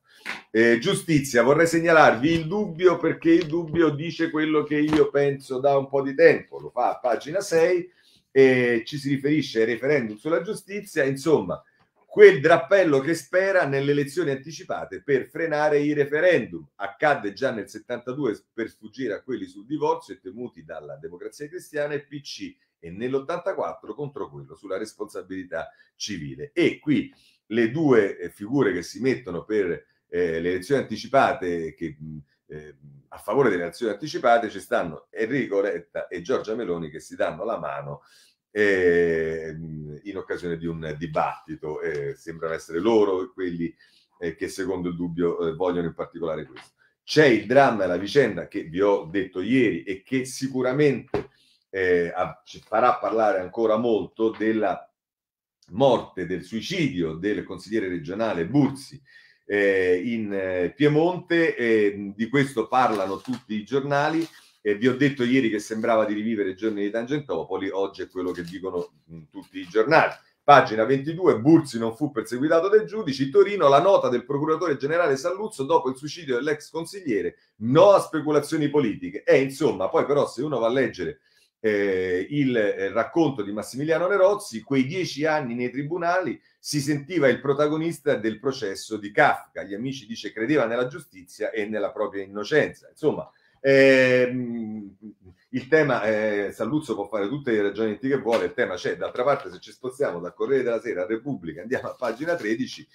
Eh, giustizia, vorrei segnalarvi il dubbio perché il dubbio dice quello che io penso da un po' di tempo, lo fa a pagina 6 e ci si riferisce ai referendum sulla giustizia, insomma, quel drappello che spera nelle elezioni anticipate per frenare i referendum. Accadde già nel 72 per sfuggire a quelli sul divorzio e temuti dalla democrazia cristiana e PC e nell'84 contro quello sulla responsabilità civile. E qui le due eh, figure che si mettono per eh, le elezioni anticipate, che, mm, eh, a favore delle elezioni anticipate, ci stanno Enrico Letta e Giorgia Meloni che si danno la mano eh, in occasione di un dibattito. Eh, sembrano essere loro quelli eh, che secondo il dubbio vogliono in particolare questo. C'è il dramma e la vicenda che vi ho detto ieri e che sicuramente eh, ci farà parlare ancora molto della morte, del suicidio del consigliere regionale Burzi eh, in eh, Piemonte, mm, di questo parlano tutti i giornali. vi ho detto ieri che sembrava di rivivere i giorni di Tangentopoli, oggi è quello che dicono mh, mm, tutti i giornali. Pagina 22, Burzi non fu perseguitato dai giudici, Torino, la nota del procuratore generale Salluzzo dopo il suicidio dell'ex consigliere, no a speculazioni politiche. E insomma, poi però se uno va a leggere eh, il eh, racconto di Massimiliano Nerozzi, quei dieci anni nei tribunali si sentiva il protagonista del processo di Kafka. Gli amici dice credeva nella giustizia e nella propria innocenza. Insomma, ehm, il tema, eh, Salluzzo può fare tutte le ragioni che vuole, il tema c'è. D'altra parte, se ci spostiamo dal Corriere della Sera a Repubblica, andiamo a pagina 13.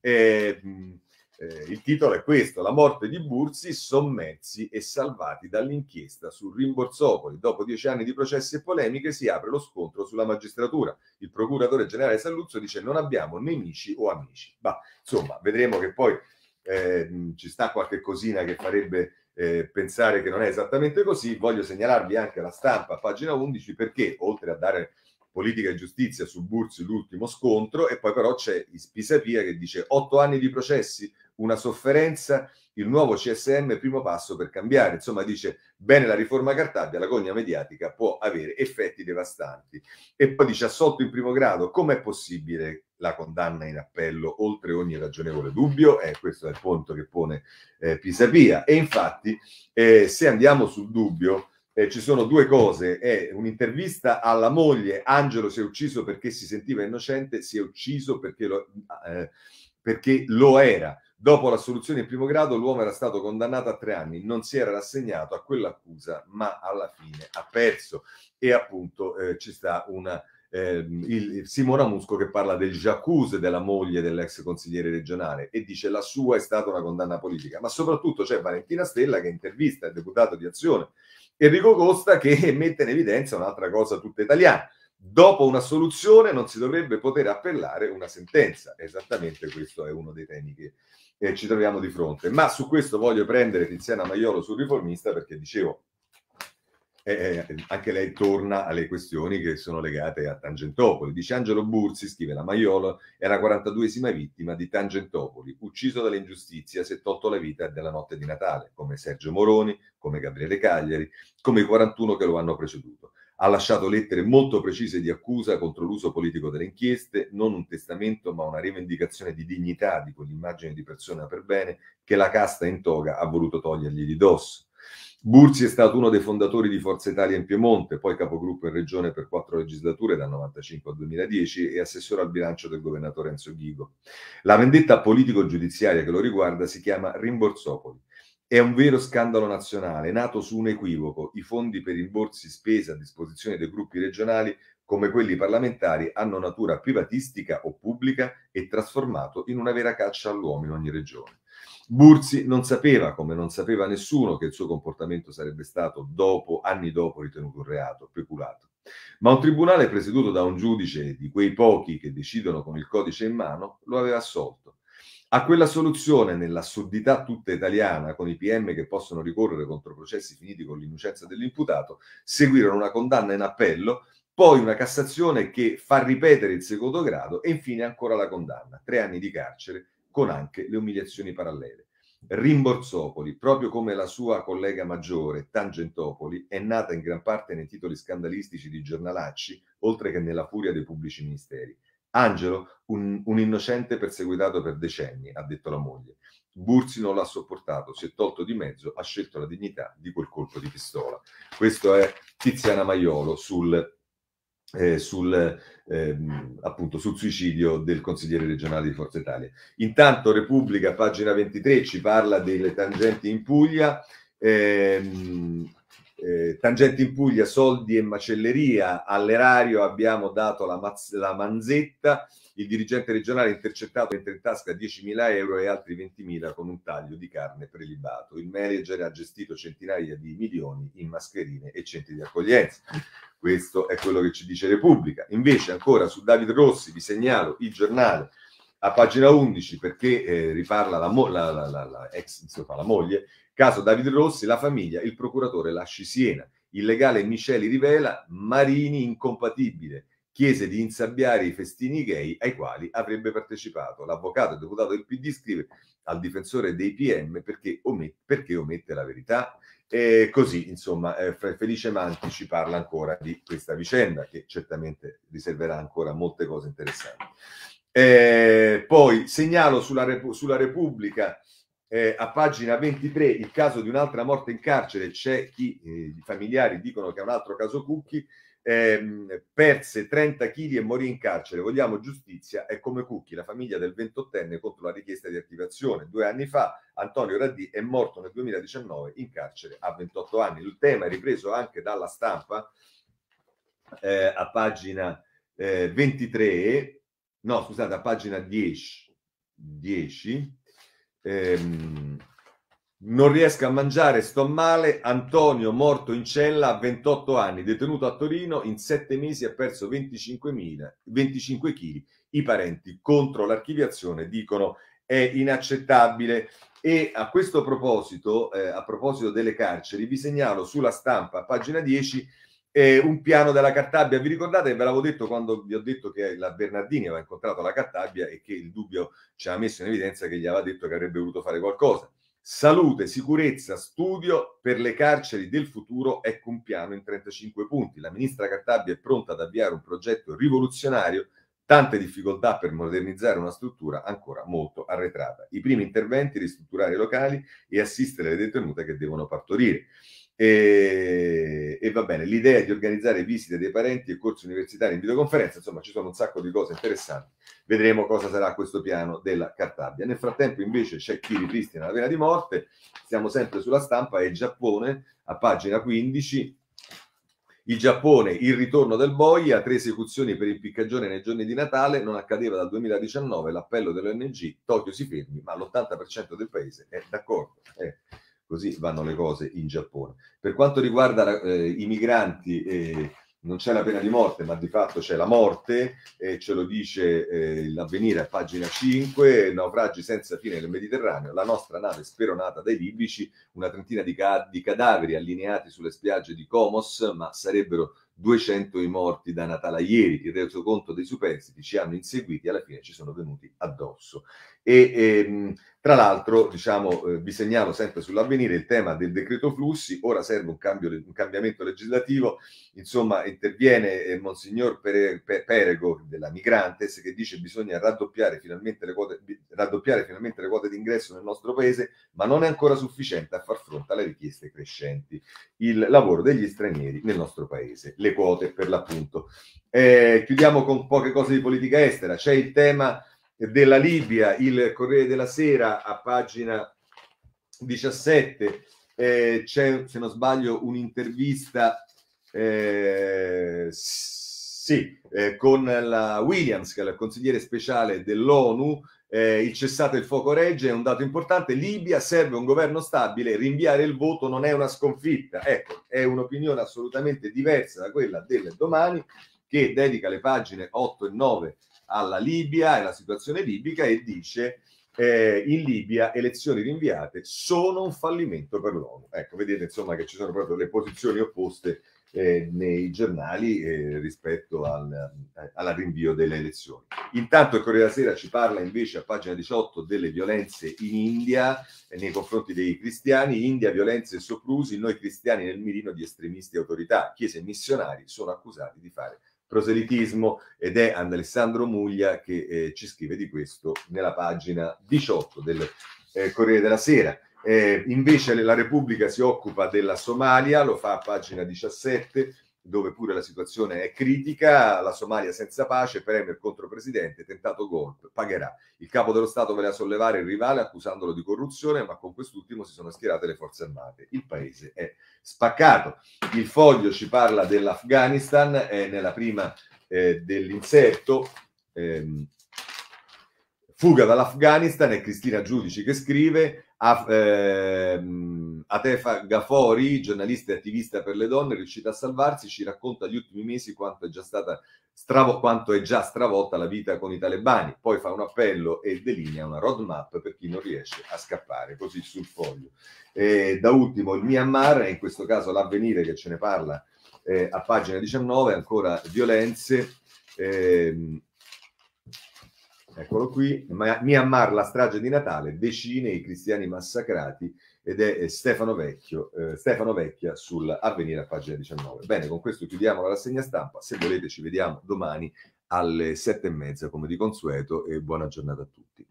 Ehm, eh, il titolo è questo, La morte di Bursi, sommersi e salvati dall'inchiesta sul Rimborsopoli. Dopo dieci anni di processi e polemiche si apre lo scontro sulla magistratura. Il procuratore generale Salluzzo dice non abbiamo nemici o amici. Bah, insomma, vedremo che poi eh, ci sta qualche cosina che farebbe eh, pensare che non è esattamente così. Voglio segnalarvi anche la stampa, pagina 11, perché oltre a dare politica e giustizia su Burzi l'ultimo scontro e poi però c'è Pisapia che dice otto anni di processi, una sofferenza, il nuovo CSM è primo passo per cambiare. Insomma, dice bene la riforma Cartabia, la gogna mediatica può avere effetti devastanti. E poi dice assolto in primo grado, com'è possibile la condanna in appello oltre ogni ragionevole dubbio? Eh, questo è il punto che pone eh, Pisapia. E infatti, eh, se andiamo sul dubbio, eh, ci sono due cose, è eh, un'intervista alla moglie, Angelo si è ucciso perché si sentiva innocente, si è ucciso perché lo, eh, perché lo era. Dopo l'assoluzione in primo grado, l'uomo era stato condannato a tre anni, non si era rassegnato a quell'accusa, ma alla fine ha perso. E appunto eh, ci sta una, eh, il, Simona Musco che parla del jacuzzi della moglie dell'ex consigliere regionale e dice la sua è stata una condanna politica. Ma soprattutto c'è Valentina Stella che intervista il deputato di Azione, Enrico Costa che mette in evidenza un'altra cosa tutta italiana dopo una soluzione non si dovrebbe poter appellare una sentenza. Esattamente questo è uno dei temi che eh, ci troviamo di fronte. Ma su questo voglio prendere Tiziana Maiolo sul riformista perché dicevo, eh, anche lei torna alle questioni che sono legate a Tangentopoli. Dice Angelo Bursi, scrive la Maiolo, è la 42esima vittima di Tangentopoli, ucciso dall'ingiustizia, si è tolto la vita della notte di Natale, come Sergio Moroni, come Gabriele Cagliari, come i 41 che lo hanno preceduto ha lasciato lettere molto precise di accusa contro l'uso politico delle inchieste, non un testamento ma una rivendicazione di dignità di quell'immagine di persona per bene che la casta in toga ha voluto togliergli di dosso. Burzi è stato uno dei fondatori di Forza Italia in Piemonte, poi capogruppo in regione per quattro legislature dal 1995 al 2010 e assessore al bilancio del governatore Enzo Ghigo. La vendetta politico-giudiziaria che lo riguarda si chiama Rimborsopoli è un vero scandalo nazionale, nato su un equivoco. I fondi per rimborsi spesa a disposizione dei gruppi regionali, come quelli parlamentari, hanno natura privatistica o pubblica e trasformato in una vera caccia all'uomo in ogni regione. Burzi non sapeva, come non sapeva nessuno, che il suo comportamento sarebbe stato dopo, anni dopo, ritenuto un reato, peculato. Ma un tribunale presieduto da un giudice di quei pochi che decidono con il codice in mano lo aveva assolto a quella soluzione, nell'assurdità tutta italiana, con i PM che possono ricorrere contro processi finiti con l'innocenza dell'imputato, seguirono una condanna in appello, poi una Cassazione che fa ripetere il secondo grado e infine ancora la condanna, tre anni di carcere con anche le umiliazioni parallele. Rimborsopoli, proprio come la sua collega maggiore, Tangentopoli, è nata in gran parte nei titoli scandalistici di giornalacci, oltre che nella furia dei pubblici ministeri. Angelo, un, un innocente perseguitato per decenni, ha detto la moglie. Burzi non l'ha sopportato, si è tolto di mezzo, ha scelto la dignità di quel colpo di pistola. Questo è Tiziana Maiolo sul, eh, sul, eh, appunto, sul suicidio del consigliere regionale di Forza Italia. Intanto Repubblica, pagina 23, ci parla delle tangenti in Puglia. Eh, eh, tangenti in Puglia, soldi e macelleria, all'erario abbiamo dato la, mazz- la manzetta, il dirigente regionale ha intercettato entra in tasca 10.000 euro e altri 20.000 con un taglio di carne prelibato. Il manager ha gestito centinaia di milioni in mascherine e centri di accoglienza. Questo è quello che ci dice Repubblica. Invece ancora su David Rossi vi segnalo il giornale a pagina 11 perché eh, riparla la, mo- la, la, la ex, insomma, la moglie Caso Davide Rossi, la famiglia, il procuratore lasci Siena. Il legale Miceli rivela Marini incompatibile. Chiese di insabbiare i festini gay ai quali avrebbe partecipato. L'avvocato e deputato del PD scrive al difensore dei PM perché, omette, perché omette la verità. E così, insomma, eh, Felice Manti ci parla ancora di questa vicenda che certamente riserverà ancora molte cose interessanti. Eh, poi segnalo sulla, Rep- sulla Repubblica eh, a pagina 23 il caso di un'altra morte in carcere, c'è chi, eh, i familiari dicono che è un altro caso Cucchi, eh, perse 30 kg e morì in carcere, vogliamo giustizia, è come Cucchi, la famiglia del 28enne contro la richiesta di attivazione. Due anni fa Antonio Raddi è morto nel 2019 in carcere a 28 anni. Il tema è ripreso anche dalla stampa eh, a pagina 23, eh, no scusate, a pagina 10. 10 Ehm, non riesco a mangiare, sto male. Antonio, morto in cella a 28 anni, detenuto a Torino, in 7 mesi ha perso 25, 25 kg. I parenti contro l'archiviazione dicono è inaccettabile. E a questo proposito, eh, a proposito delle carceri, vi segnalo sulla stampa, pagina 10, eh, un piano della Cartabbia. Vi ricordate, ve l'avevo detto quando vi ho detto che la Bernardini aveva incontrato la Cartabbia e che il dubbio ci ha messo in evidenza che gli aveva detto che avrebbe voluto fare qualcosa. Salute, sicurezza, studio per le carceri del futuro, ecco un piano in 35 punti. La ministra Cartabbia è pronta ad avviare un progetto rivoluzionario, tante difficoltà per modernizzare una struttura ancora molto arretrata. I primi interventi, ristrutturare i locali e assistere le detenute che devono partorire. E, e, va bene, l'idea di organizzare visite dei parenti e corsi universitari in videoconferenza, insomma ci sono un sacco di cose interessanti, vedremo cosa sarà questo piano della Cartabia. Nel frattempo invece c'è chi ripristina la pena di morte, siamo sempre sulla stampa e Giappone a pagina 15, il Giappone, il ritorno del boia, tre esecuzioni per impiccagione nei giorni di Natale, non accadeva dal 2019, l'appello dell'ONG, Tokyo si fermi, ma l'80% del paese è d'accordo. Eh Così vanno le cose in Giappone. Per quanto riguarda eh, i migranti, eh, non c'è la pena di morte, ma di fatto c'è la morte, eh, ce lo dice eh, l'avvenire a pagina 5, naufragi senza fine nel Mediterraneo, la nostra nave speronata dai libici, una trentina di, ca- di cadaveri allineati sulle spiagge di Comos, ma sarebbero 200 i morti da Natale a ieri, il resoconto dei superstiti ci hanno inseguiti, e alla fine ci sono venuti addosso. E ehm, tra l'altro, diciamo, eh, vi segnalo sempre sull'avvenire il tema del decreto flussi, ora serve un, cambio, un cambiamento legislativo, insomma interviene eh, Monsignor Pere, Pe, Perego della Migrantes che dice che bisogna raddoppiare finalmente, le quote, raddoppiare finalmente le quote d'ingresso nel nostro paese, ma non è ancora sufficiente a far fronte alle richieste crescenti. Il lavoro degli stranieri nel nostro paese, le quote per l'appunto. Eh, chiudiamo con poche cose di politica estera, c'è il tema della Libia, il Corriere della Sera a pagina 17 eh, c'è, se non sbaglio, un'intervista eh, sì, eh, con la Williams, che è il consigliere speciale dell'ONU. Eh, il cessato il fuoco regge è un dato importante. Libia serve un governo stabile, rinviare il voto non è una sconfitta. Ecco, è un'opinione assolutamente diversa da quella del domani che dedica le pagine 8 e 9 alla Libia e alla situazione libica e dice eh, in Libia elezioni rinviate sono un fallimento per l'ONU. Ecco, vedete insomma che ci sono proprio le posizioni opposte eh, nei giornali eh, rispetto al, eh, al, rinvio delle elezioni. Intanto il Corriere della Sera ci parla invece a pagina 18 delle violenze in India eh, nei confronti dei cristiani, India violenze e soprusi, noi cristiani nel mirino di estremisti e autorità, chiese e missionari sono accusati di fare proselitismo ed è Alessandro Muglia che eh, ci scrive di questo nella pagina 18 del eh, Corriere della Sera. Eh, invece la Repubblica si occupa della Somalia, lo fa a pagina 17, dove pure la situazione è critica, la Somalia senza pace, Premier contro Presidente, tentato golpe, pagherà. Il capo dello Stato voleva sollevare il rivale accusandolo di corruzione, ma con quest'ultimo si sono schierate le forze armate. Il paese è spaccato. Il foglio ci parla dell'Afghanistan, è nella prima eh, dell'insetto. Ehm, fuga dall'Afghanistan è Cristina Giudici che scrive a, ehm, Atefa Gafori, giornalista e attivista per le donne, riuscita a salvarsi, ci racconta gli ultimi mesi quanto è già stata stravo- quanto è già stravolta la vita con i talebani. Poi fa un appello e delinea una roadmap per chi non riesce a scappare, così sul foglio. E, da ultimo il Myanmar, e in questo caso l'avvenire che ce ne parla eh, a pagina 19, ancora violenze. Ehm, Eccolo qui, Myanmar, la strage di Natale, decine i cristiani massacrati ed è Stefano, Vecchio, eh, Stefano Vecchia sull'avvenire a pagina 19. Bene, con questo chiudiamo la rassegna stampa, se volete ci vediamo domani alle sette e mezza come di consueto e buona giornata a tutti.